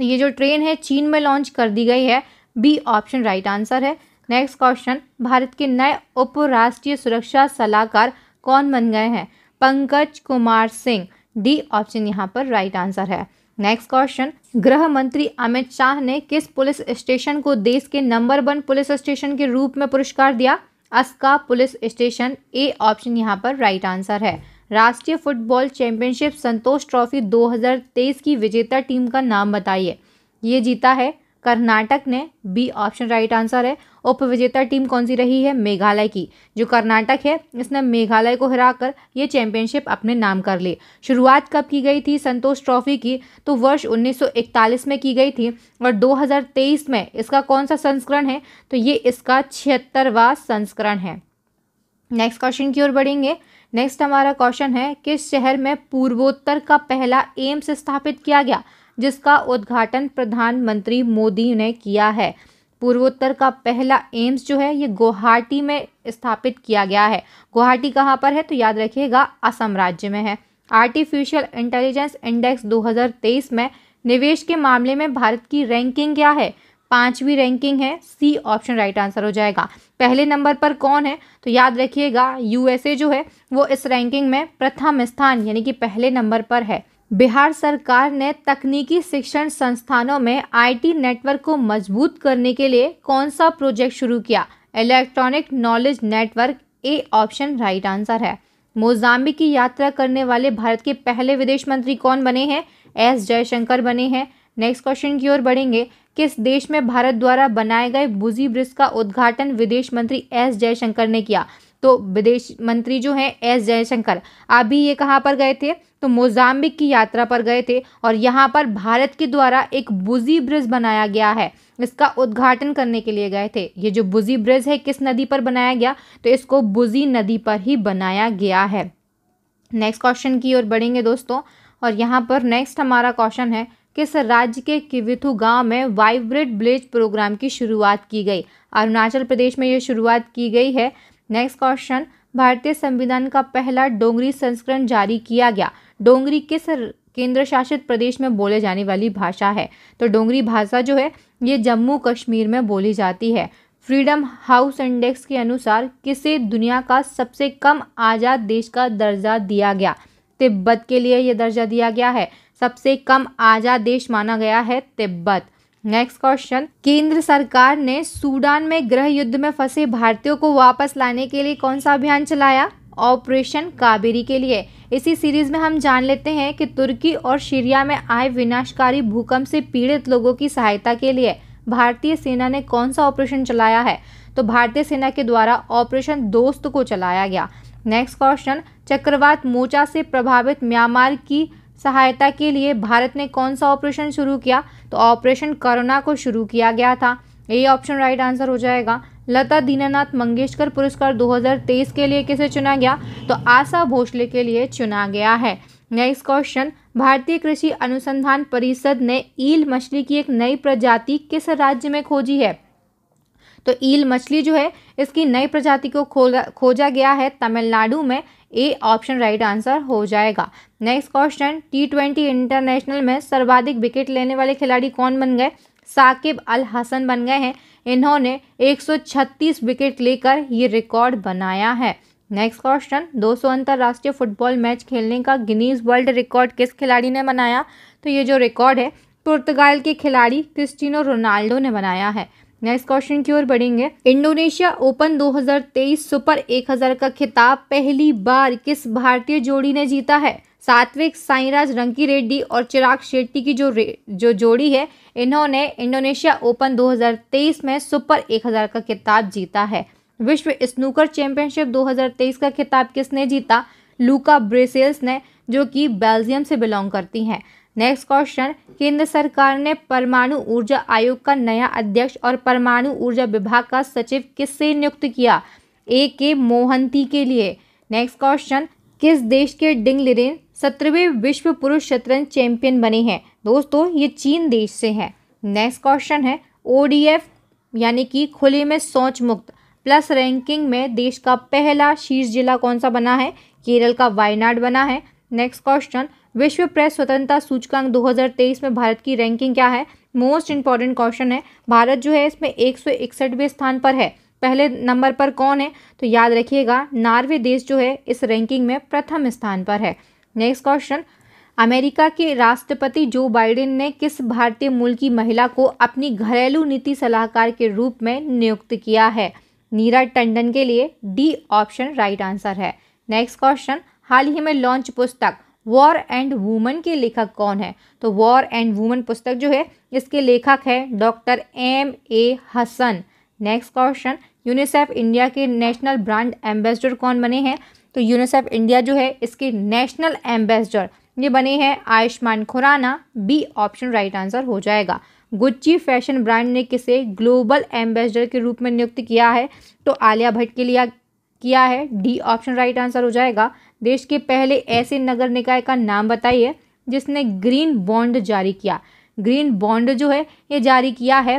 ये जो ट्रेन है चीन में लॉन्च कर दी गई है बी ऑप्शन राइट आंसर है नेक्स्ट क्वेश्चन भारत के नए उपराष्ट्रीय सुरक्षा सलाहकार कौन बन गए हैं पंकज कुमार सिंह डी ऑप्शन यहाँ पर राइट आंसर है नेक्स्ट क्वेश्चन गृह मंत्री अमित शाह ने किस पुलिस स्टेशन को देश के नंबर वन पुलिस स्टेशन के रूप में पुरस्कार दिया Aska police station A option यहाँ पर राइट आंसर है राष्ट्रीय फुटबॉल चैंपियनशिप संतोष ट्रॉफी 2023 की विजेता टीम का नाम बताइए ये जीता है कर्नाटक ने बी ऑप्शन राइट आंसर है उप विजेता टीम कौन सी रही है मेघालय की जो कर्नाटक है इसने मेघालय को हराकर ये चैंपियनशिप अपने नाम कर ली शुरुआत कब की गई थी संतोष ट्रॉफी की तो वर्ष 1941 में की गई थी और 2023 में इसका कौन सा संस्करण है तो ये इसका छिहत्तरवा संस्करण है नेक्स्ट क्वेश्चन की ओर बढ़ेंगे नेक्स्ट हमारा क्वेश्चन है किस शहर में पूर्वोत्तर का पहला एम्स स्थापित किया गया जिसका उद्घाटन प्रधानमंत्री मोदी ने किया है पूर्वोत्तर का पहला एम्स जो है ये गुवाहाटी में स्थापित किया गया है गुवाहाटी कहाँ पर है तो याद रखिएगा असम राज्य में है आर्टिफिशियल इंटेलिजेंस इंडेक्स 2023 में निवेश के मामले में भारत की रैंकिंग क्या है पांचवी रैंकिंग है सी ऑप्शन राइट आंसर हो जाएगा पहले नंबर पर कौन है तो याद रखिएगा यूएसए जो है वो इस रैंकिंग में प्रथम स्थान यानी कि पहले नंबर पर है बिहार सरकार ने तकनीकी शिक्षण संस्थानों में आईटी नेटवर्क को मजबूत करने के लिए कौन सा प्रोजेक्ट शुरू किया electronic knowledge network A option right answer है मोजाम्बिक की यात्रा करने वाले भारत के पहले विदेश मंत्री कौन बने हैं एस जयशंकर बने हैं नेक्स्ट क्वेश्चन की ओर बढ़ेंगे किस देश में भारत द्वारा बनाए गए बुजी ब्रिज का उद्घाटन विदेश मंत्री एस जयशंकर ने किया तो विदेश मंत्री जो है एस जयशंकर अभी ये कहाँ पर गए थे तो मोजाम्बिक की यात्रा पर गए थे और यहाँ पर भारत के द्वारा एक बुजी ब्रिज बनाया गया है इसका उद्घाटन करने के लिए गए थे ये जो बुजी ब्रिज है किस नदी पर बनाया गया तो इसको बुजी नदी पर ही बनाया गया है नेक्स्ट क्वेश्चन की ओर बढ़ेंगे दोस्तों और यहाँ पर नेक्स्ट हमारा क्वेश्चन है किस राज्य के किविथु गांव में वाइब्रेट ब्लेज प्रोग्राम की शुरुआत की गई अरुणाचल प्रदेश में ये शुरुआत की गई है नेक्स्ट क्वेश्चन भारतीय संविधान का पहला डोंगरी संस्करण जारी किया गया डोंगरी किस केंद्र शासित प्रदेश में बोले जाने वाली भाषा है तो डोंगरी भाषा जो है ये जम्मू कश्मीर में बोली जाती है फ्रीडम हाउस इंडेक्स के अनुसार किसे दुनिया का सबसे कम आज़ाद देश का दर्जा दिया गया तिब्बत के लिए यह दर्जा दिया गया है सबसे कम आज़ाद देश माना गया है तिब्बत नेक्स्ट क्वेश्चन केंद्र सरकार ने सूडान में गृह युद्ध में फंसे भारतीयों को वापस लाने के लिए कौन सा अभियान चलाया ऑपरेशन काबेरी के लिए इसी सीरीज में हम जान लेते हैं कि तुर्की और सीरिया में आए विनाशकारी भूकंप से पीड़ित लोगों की सहायता के लिए भारतीय सेना ने कौन सा ऑपरेशन चलाया है तो भारतीय सेना के द्वारा ऑपरेशन दोस्त को चलाया गया नेक्स्ट क्वेश्चन चक्रवात मोचा से प्रभावित म्यांमार की सहायता के लिए भारत ने कौन सा ऑपरेशन शुरू किया तो ऑपरेशन करुणा को शुरू किया गया था ए ऑप्शन राइट आंसर हो जाएगा लता दीनानाथ मंगेशकर पुरस्कार 2023 के लिए किसे चुना गया तो आशा भोसले के लिए चुना गया है नेक्स्ट क्वेश्चन भारतीय कृषि अनुसंधान परिषद ने ईल मछली की एक नई प्रजाति किस राज्य में खोजी है तो ईल मछली जो है इसकी नई प्रजाति को खोजा गया है तमिलनाडु में ए ऑप्शन राइट आंसर हो जाएगा next question T twenty international में सर्वाधिक विकेट लेने वाले खिलाड़ी कौन बन गए साकिब अल हसन बन गए हैं इन्होंने 136 विकेट लेकर ये रिकॉर्ड बनाया है नेक्स्ट क्वेश्चन 200 अंतर्राष्ट्रीय फुटबॉल मैच खेलने का गिनीज वर्ल्ड रिकॉर्ड किस खिलाड़ी ने बनाया तो ये जो रिकॉर्ड है पुर्तगाल के खिलाड़ी क्रिस्टिनो रोनाल्डो ने बनाया है नेक्स्ट क्वेश्चन की ओर बढ़ेंगे इंडोनेशिया ओपन 2023 सुपर 1000 का खिताब पहली बार किस भारतीय जोड़ी ने जीता है सात्विक साईराज रंकी रेड्डी और चिराग शेट्टी की जो जो जोड़ी है इन्होंने इंडोनेशिया ओपन 2023 में सुपर 1000 का खिताब जीता है विश्व स्नूकर चैंपियनशिप 2023 का खिताब किसने जीता लूका ब्रेसेल्स ने जो कि बेल्जियम से बिलोंग करती हैं नेक्स्ट क्वेश्चन केंद्र सरकार ने परमाणु ऊर्जा आयोग का नया अध्यक्ष और परमाणु ऊर्जा विभाग का सचिव किससे नियुक्त किया ए के मोहंती के लिए नेक्स्ट क्वेश्चन किस देश के डिंग लिरेन सत्रहवें विश्व पुरुष शतरंज चैंपियन बने हैं दोस्तों ये चीन देश से है नेक्स्ट क्वेश्चन है ओ यानी कि खुले में सोच मुक्त प्लस रैंकिंग में देश का पहला शीर्ष जिला कौन सा बना है केरल का वायनाड बना है नेक्स्ट क्वेश्चन विश्व प्रेस स्वतंत्रता सूचकांक 2023 में भारत की रैंकिंग क्या है मोस्ट इंपॉर्टेंट क्वेश्चन है भारत जो है इसमें एक स्थान पर है पहले नंबर पर कौन है तो याद रखिएगा नार्वे देश जो है इस रैंकिंग में प्रथम स्थान पर है नेक्स्ट क्वेश्चन अमेरिका के राष्ट्रपति जो बाइडेन ने किस भारतीय मूल की महिला को अपनी घरेलू नीति सलाहकार के रूप में नियुक्त किया है नीरा टंडन के लिए डी ऑप्शन राइट आंसर है नेक्स्ट क्वेश्चन हाल ही में लॉन्च पुस्तक वॉर एंड वुमन के लेखक कौन है तो वॉर एंड वुमन पुस्तक जो है इसके लेखक है doctor M A Hasan next question UNICEF India के नेशनल ब्रांड एम्बेसडर कौन बने हैं तो यूनिसेफ इंडिया जो है इसके नेशनल एम्बेसडर ये बने हैं Ayushmann Khurrana B option right answer हो जाएगा गुच्ची फैशन ब्रांड ने किसे ग्लोबल एम्बेसडर के रूप में नियुक्त किया है तो आलिया भट्ट के लिए किया है डी ऑप्शन राइट आंसर हो जाएगा देश के पहले ऐसे नगर निकाय का नाम बताइए जिसने ग्रीन बॉन्ड जारी किया ग्रीन बॉन्ड जो है ये जारी किया है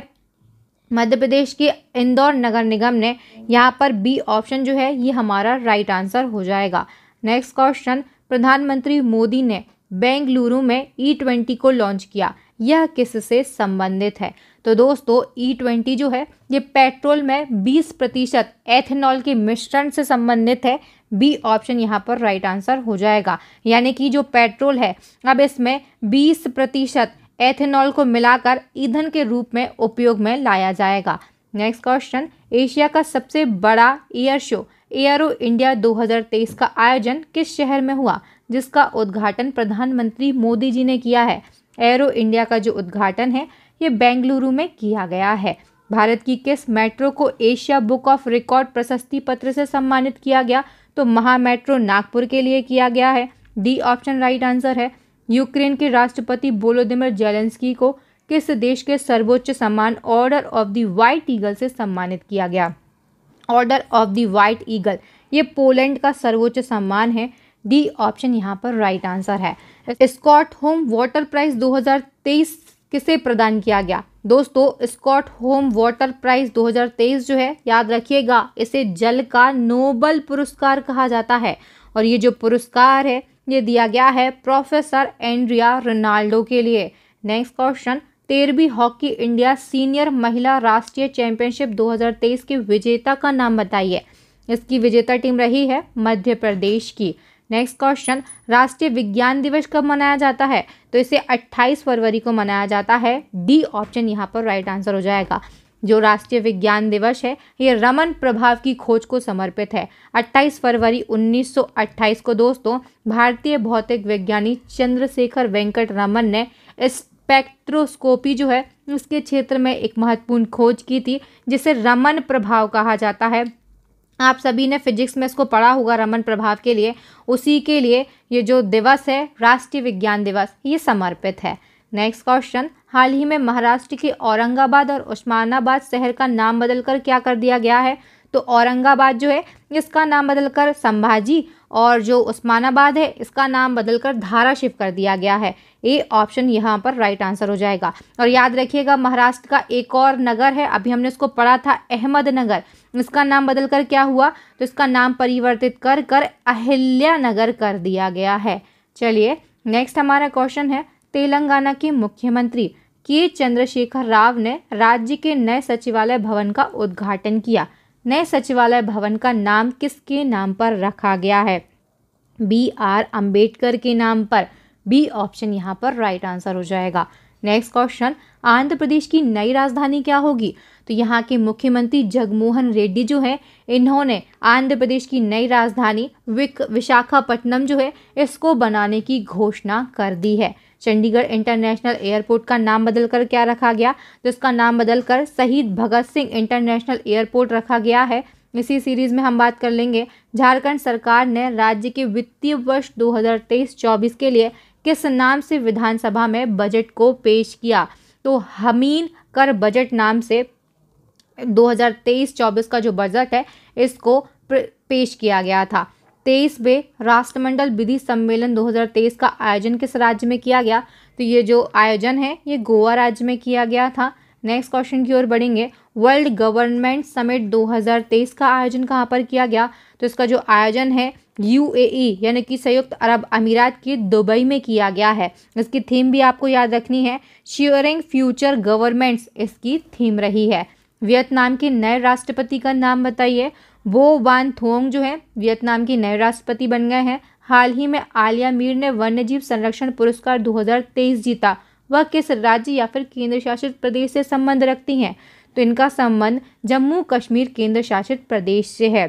मध्य प्रदेश के इंदौर नगर निगम ने यहाँ पर बी ऑप्शन जो है ये हमारा राइट आंसर हो जाएगा नेक्स्ट क्वेश्चन प्रधानमंत्री मोदी ने बेंगलुरु में ई e ट्वेंटी को लॉन्च किया यह किससे संबंधित है तो दोस्तों ई e ट्वेंटी जो है ये पेट्रोल में 20 प्रतिशत एथेनॉल के मिश्रण से संबंधित है बी ऑप्शन यहाँ पर राइट आंसर हो जाएगा यानी कि जो पेट्रोल है अब इसमें 20 प्रतिशत एथेनॉल को मिलाकर ईंधन के रूप में उपयोग में लाया जाएगा नेक्स्ट क्वेश्चन एशिया का सबसे बड़ा एयर शो एयरो इंडिया 2023 का आयोजन किस शहर में हुआ जिसका उद्घाटन प्रधानमंत्री मोदी जी ने किया है एयरो इंडिया का जो उद्घाटन है ये बेंगलुरु में किया गया है भारत की किस मेट्रो को एशिया बुक ऑफ रिकॉर्ड प्रशस्ति पत्र से सम्मानित किया गया तो महा मेट्रो नागपुर के लिए किया गया है डी ऑप्शन राइट आंसर है यूक्रेन के राष्ट्रपति बोलोदिमिर जेलेंस्की को किस देश के सर्वोच्च सम्मान order of the white eagle से सम्मानित किया गया order of the white eagle ये पोलैंड का सर्वोच्च सम्मान है डी ऑप्शन यहाँ पर राइट आंसर है स्कॉट होम वाटर प्राइज 2023 किसे प्रदान किया गया दोस्तों स्कॉट होम वाटर प्राइज 2023 जो है याद रखिएगा इसे जल का नोबल पुरस्कार कहा जाता है और ये जो पुरस्कार है ये दिया गया है प्रोफेसर एंड्रिया रोनाल्डो के लिए नेक्स्ट क्वेश्चन तेरहवीं हॉकी इंडिया सीनियर महिला राष्ट्रीय चैंपियनशिप 2023 के विजेता का नाम बताइए इसकी विजेता टीम रही है मध्य प्रदेश की नेक्स्ट क्वेश्चन राष्ट्रीय विज्ञान दिवस कब मनाया जाता है तो इसे 28 फरवरी को मनाया जाता है डी ऑप्शन यहाँ पर राइट आंसर हो जाएगा जो राष्ट्रीय विज्ञान दिवस है ये रमन प्रभाव की खोज को समर्पित है 28 फरवरी 1928 को दोस्तों भारतीय भौतिक विज्ञानी चंद्रशेखर वेंकट रमन ने स्पेक्ट्रोस्कोपी जो है उसके क्षेत्र में एक महत्वपूर्ण खोज की थी जिसे रमन प्रभाव कहा जाता है आप सभी ने फिजिक्स में इसको पढ़ा होगा रमन प्रभाव के लिए उसी के लिए ये जो दिवस है राष्ट्रीय विज्ञान दिवस ये समर्पित है नेक्स्ट क्वेश्चन हाल ही में महाराष्ट्र के औरंगाबाद और उस्मानाबाद शहर का नाम बदलकर क्या कर दिया गया है तो औरंगाबाद जो है इसका नाम बदलकर संभाजी और जो उस्मानाबाद है इसका नाम बदलकर धारा शिव कर दिया गया है ये ऑप्शन यहाँ पर राइट आंसर हो जाएगा और याद रखिएगा महाराष्ट्र का एक और नगर है अभी हमने इसको पढ़ा था अहमदनगर इसका नाम बदलकर क्या हुआ तो इसका नाम परिवर्तित कर कर अहिल्या नगर कर दिया गया है चलिए नेक्स्ट हमारा क्वेश्चन है तेलंगाना के मुख्यमंत्री के चंद्रशेखर राव ने राज्य के नए सचिवालय भवन का उद्घाटन किया नए सचिवालय भवन का नाम किसके नाम पर रखा गया है बी आर अम्बेडकर के नाम पर बी ऑप्शन यहाँ पर राइट आंसर हो जाएगा नेक्स्ट क्वेश्चन आंध्र प्रदेश की नई राजधानी क्या होगी तो यहाँ के मुख्यमंत्री जगमोहन रेड्डी जो हैं इन्होंने आंध्र प्रदेश की नई राजधानी विक विशाखापट्टनम जो है इसको बनाने की घोषणा कर दी है चंडीगढ़ इंटरनेशनल एयरपोर्ट का नाम बदलकर क्या रखा गया तो इसका नाम बदलकर शहीद भगत सिंह इंटरनेशनल एयरपोर्ट रखा गया है इसी सीरीज में हम बात कर लेंगे झारखंड सरकार ने राज्य के वित्तीय वर्ष 2023-24 के लिए किस नाम से विधानसभा में बजट को पेश किया तो हमीन कर बजट नाम से 2023-24 का जो बजट है इसको पेश किया गया था तेईसवें राष्ट्रमंडल विधि सम्मेलन 2023 का आयोजन किस राज्य में किया गया तो ये जो आयोजन है ये गोवा राज्य में किया गया था नेक्स्ट क्वेश्चन की ओर बढ़ेंगे वर्ल्ड गवर्नमेंट समिट 2023 का आयोजन कहाँ पर किया गया तो इसका जो आयोजन है यूएई यानी कि संयुक्त अरब अमीरात की दुबई में किया गया है इसकी थीम भी आपको याद रखनी है श्योरिंग फ्यूचर गवर्नमेंट्स इसकी थीम रही है वियतनाम के नए राष्ट्रपति का नाम बताइए वो वान थोंग जो है वियतनाम के नए राष्ट्रपति बन गए हैं हाल ही में आलिया मीर ने वन्यजीव संरक्षण पुरस्कार 2023 जीता वह किस राज्य या फिर केंद्र शासित प्रदेश से संबंध रखती हैं तो इनका संबंध जम्मू कश्मीर केंद्र शासित प्रदेश से है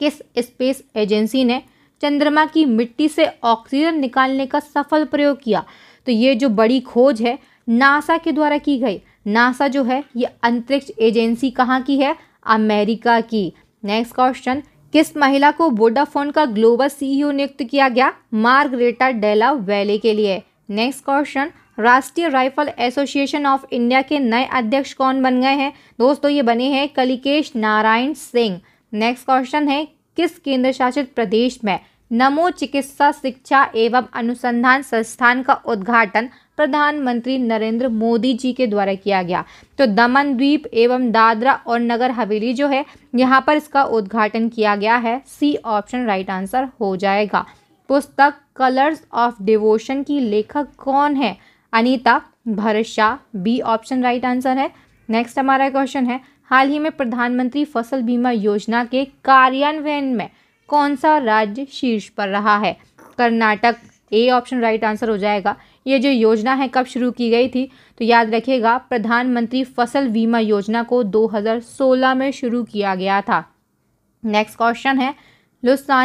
किस स्पेस एजेंसी ने चंद्रमा की मिट्टी से ऑक्सीजन निकालने का सफल प्रयोग किया तो ये जो बड़ी खोज है नासा के द्वारा की गई नासा जो है ये अंतरिक्ष एजेंसी कहाँ की है अमेरिका की नेक्स्ट क्वेश्चन किस महिला को वोडाफोन का ग्लोबल सीईओ e नियुक्त किया गया मार्गरेटा डेला वैले के लिए नेक्स्ट क्वेश्चन राष्ट्रीय राइफल एसोसिएशन ऑफ इंडिया के नए अध्यक्ष कौन बन गए हैं दोस्तों ये बने हैं कलिकेश नारायण सिंह नेक्स्ट क्वेश्चन है किस केंद्र शासित प्रदेश में नमो चिकित्सा शिक्षा एवं अनुसंधान संस्थान का उद्घाटन प्रधानमंत्री नरेंद्र मोदी जी के द्वारा किया गया तो दमन द्वीप एवं दादरा और नगर हवेली जो है यहाँ पर इसका उद्घाटन किया गया है सी ऑप्शन राइट आंसर हो जाएगा पुस्तक कलर्स ऑफ डिवोशन की लेखक कौन है Anita Bharat Shah B option right answer है नेक्स्ट हमारा क्वेश्चन है हाल ही में प्रधानमंत्री फसल बीमा योजना के कार्यान्वयन में कौन सा राज्य शीर्ष पर रहा है Karnataka A option right answer हो जाएगा ये जो योजना है कब शुरू की गई थी तो याद रखिएगा प्रधानमंत्री फसल बीमा योजना को 2016 में शुरू किया गया था नेक्स्ट क्वेश्चन है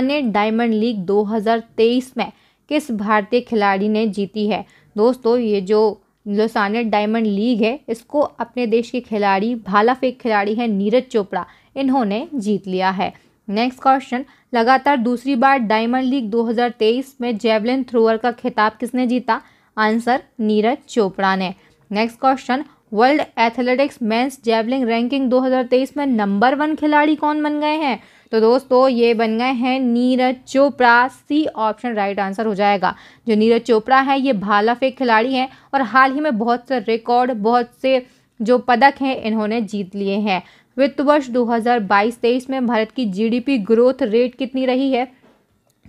ने डायमंड लीग 2023 में किस भारतीय खिलाड़ी ने जीती है दोस्तों ये जो लुसान डायमंड लीग है इसको अपने देश के खिलाड़ी भाला फेंक खिलाड़ी है नीरज चोपड़ा इन्होंने जीत लिया है नेक्स्ट क्वेश्चन लगातार दूसरी बार डायमंड लीग 2023 में जेवलिन थ्रोअर का खिताब किसने जीता आंसर नीरज चोपड़ा ने next question world athletics men's javelin ranking 2023 में नंबर वन खिलाड़ी कौन बन गए हैं तो दोस्तों ये बन गए हैं Neeraj Chopra C option right answer हो जाएगा जो नीरज चोपड़ा है ये भाला फेक खिलाड़ी हैं और हाल ही में बहुत से रिकॉर्ड बहुत से जो पदक हैं इन्होंने जीत लिए हैं वित्त वर्ष 2022 हज़ार में भारत की जीडीपी ग्रोथ रेट कितनी रही है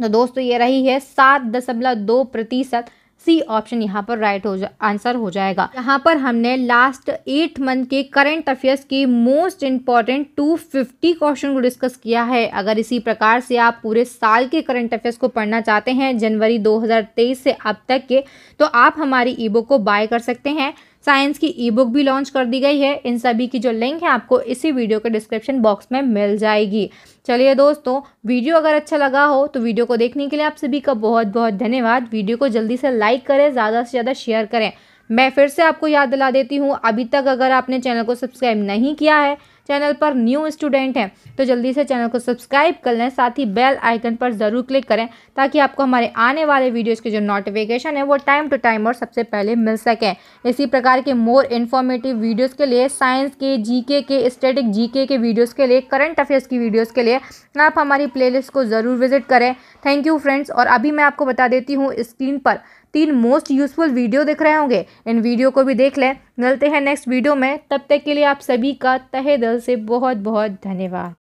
तो दोस्तों ये रही है सात दशमलव दो प्रतिशत सी ऑप्शन यहाँ पर राइट हो आंसर हो जाएगा यहाँ पर हमने लास्ट एट मंथ के करंट अफेयर्स के most important two fifty question को डिस्कस किया है अगर इसी प्रकार से आप पूरे साल के करंट अफेयर्स को पढ़ना चाहते हैं जनवरी 2023 से अब तक के तो आप हमारी ई बुक को बाय कर सकते हैं साइंस की ई बुक भी लॉन्च कर दी गई है इन सभी की जो लिंक है आपको इसी वीडियो के डिस्क्रिप्शन बॉक्स में मिल जाएगी चलिए दोस्तों वीडियो अगर अच्छा लगा हो तो वीडियो को देखने के लिए आप सभी का बहुत बहुत धन्यवाद वीडियो को जल्दी से लाइक करें ज़्यादा से ज़्यादा शेयर करें मैं फिर से आपको याद दिला देती हूँ अभी तक अगर आपने चैनल को सब्सक्राइब नहीं किया है चैनल पर न्यू स्टूडेंट हैं तो जल्दी से चैनल को सब्सक्राइब कर लें साथ ही बेल आइकन पर ज़रूर क्लिक करें ताकि आपको हमारे आने वाले वीडियोज़ के जो नोटिफिकेशन है वो टाइम टू टाइम और सबसे पहले मिल सकें इसी प्रकार के मोर इन्फॉर्मेटिव वीडियोज़ के लिए साइंस के जी के स्टेटिक जी के वीडियोज़ के लिए करंट अफेयर्स की वीडियोज़ के लिए आप हमारी प्ले को ज़रूर विजिट करें थैंक यू फ्रेंड्स और अभी मैं आपको बता देती हूँ स्क्रीन पर तीन मोस्ट यूजफुल वीडियो दिख रहे होंगे इन वीडियो को भी देख लें मिलते हैं नेक्स्ट वीडियो में तब तक के लिए आप सभी का तहे दिल से बहुत बहुत धन्यवाद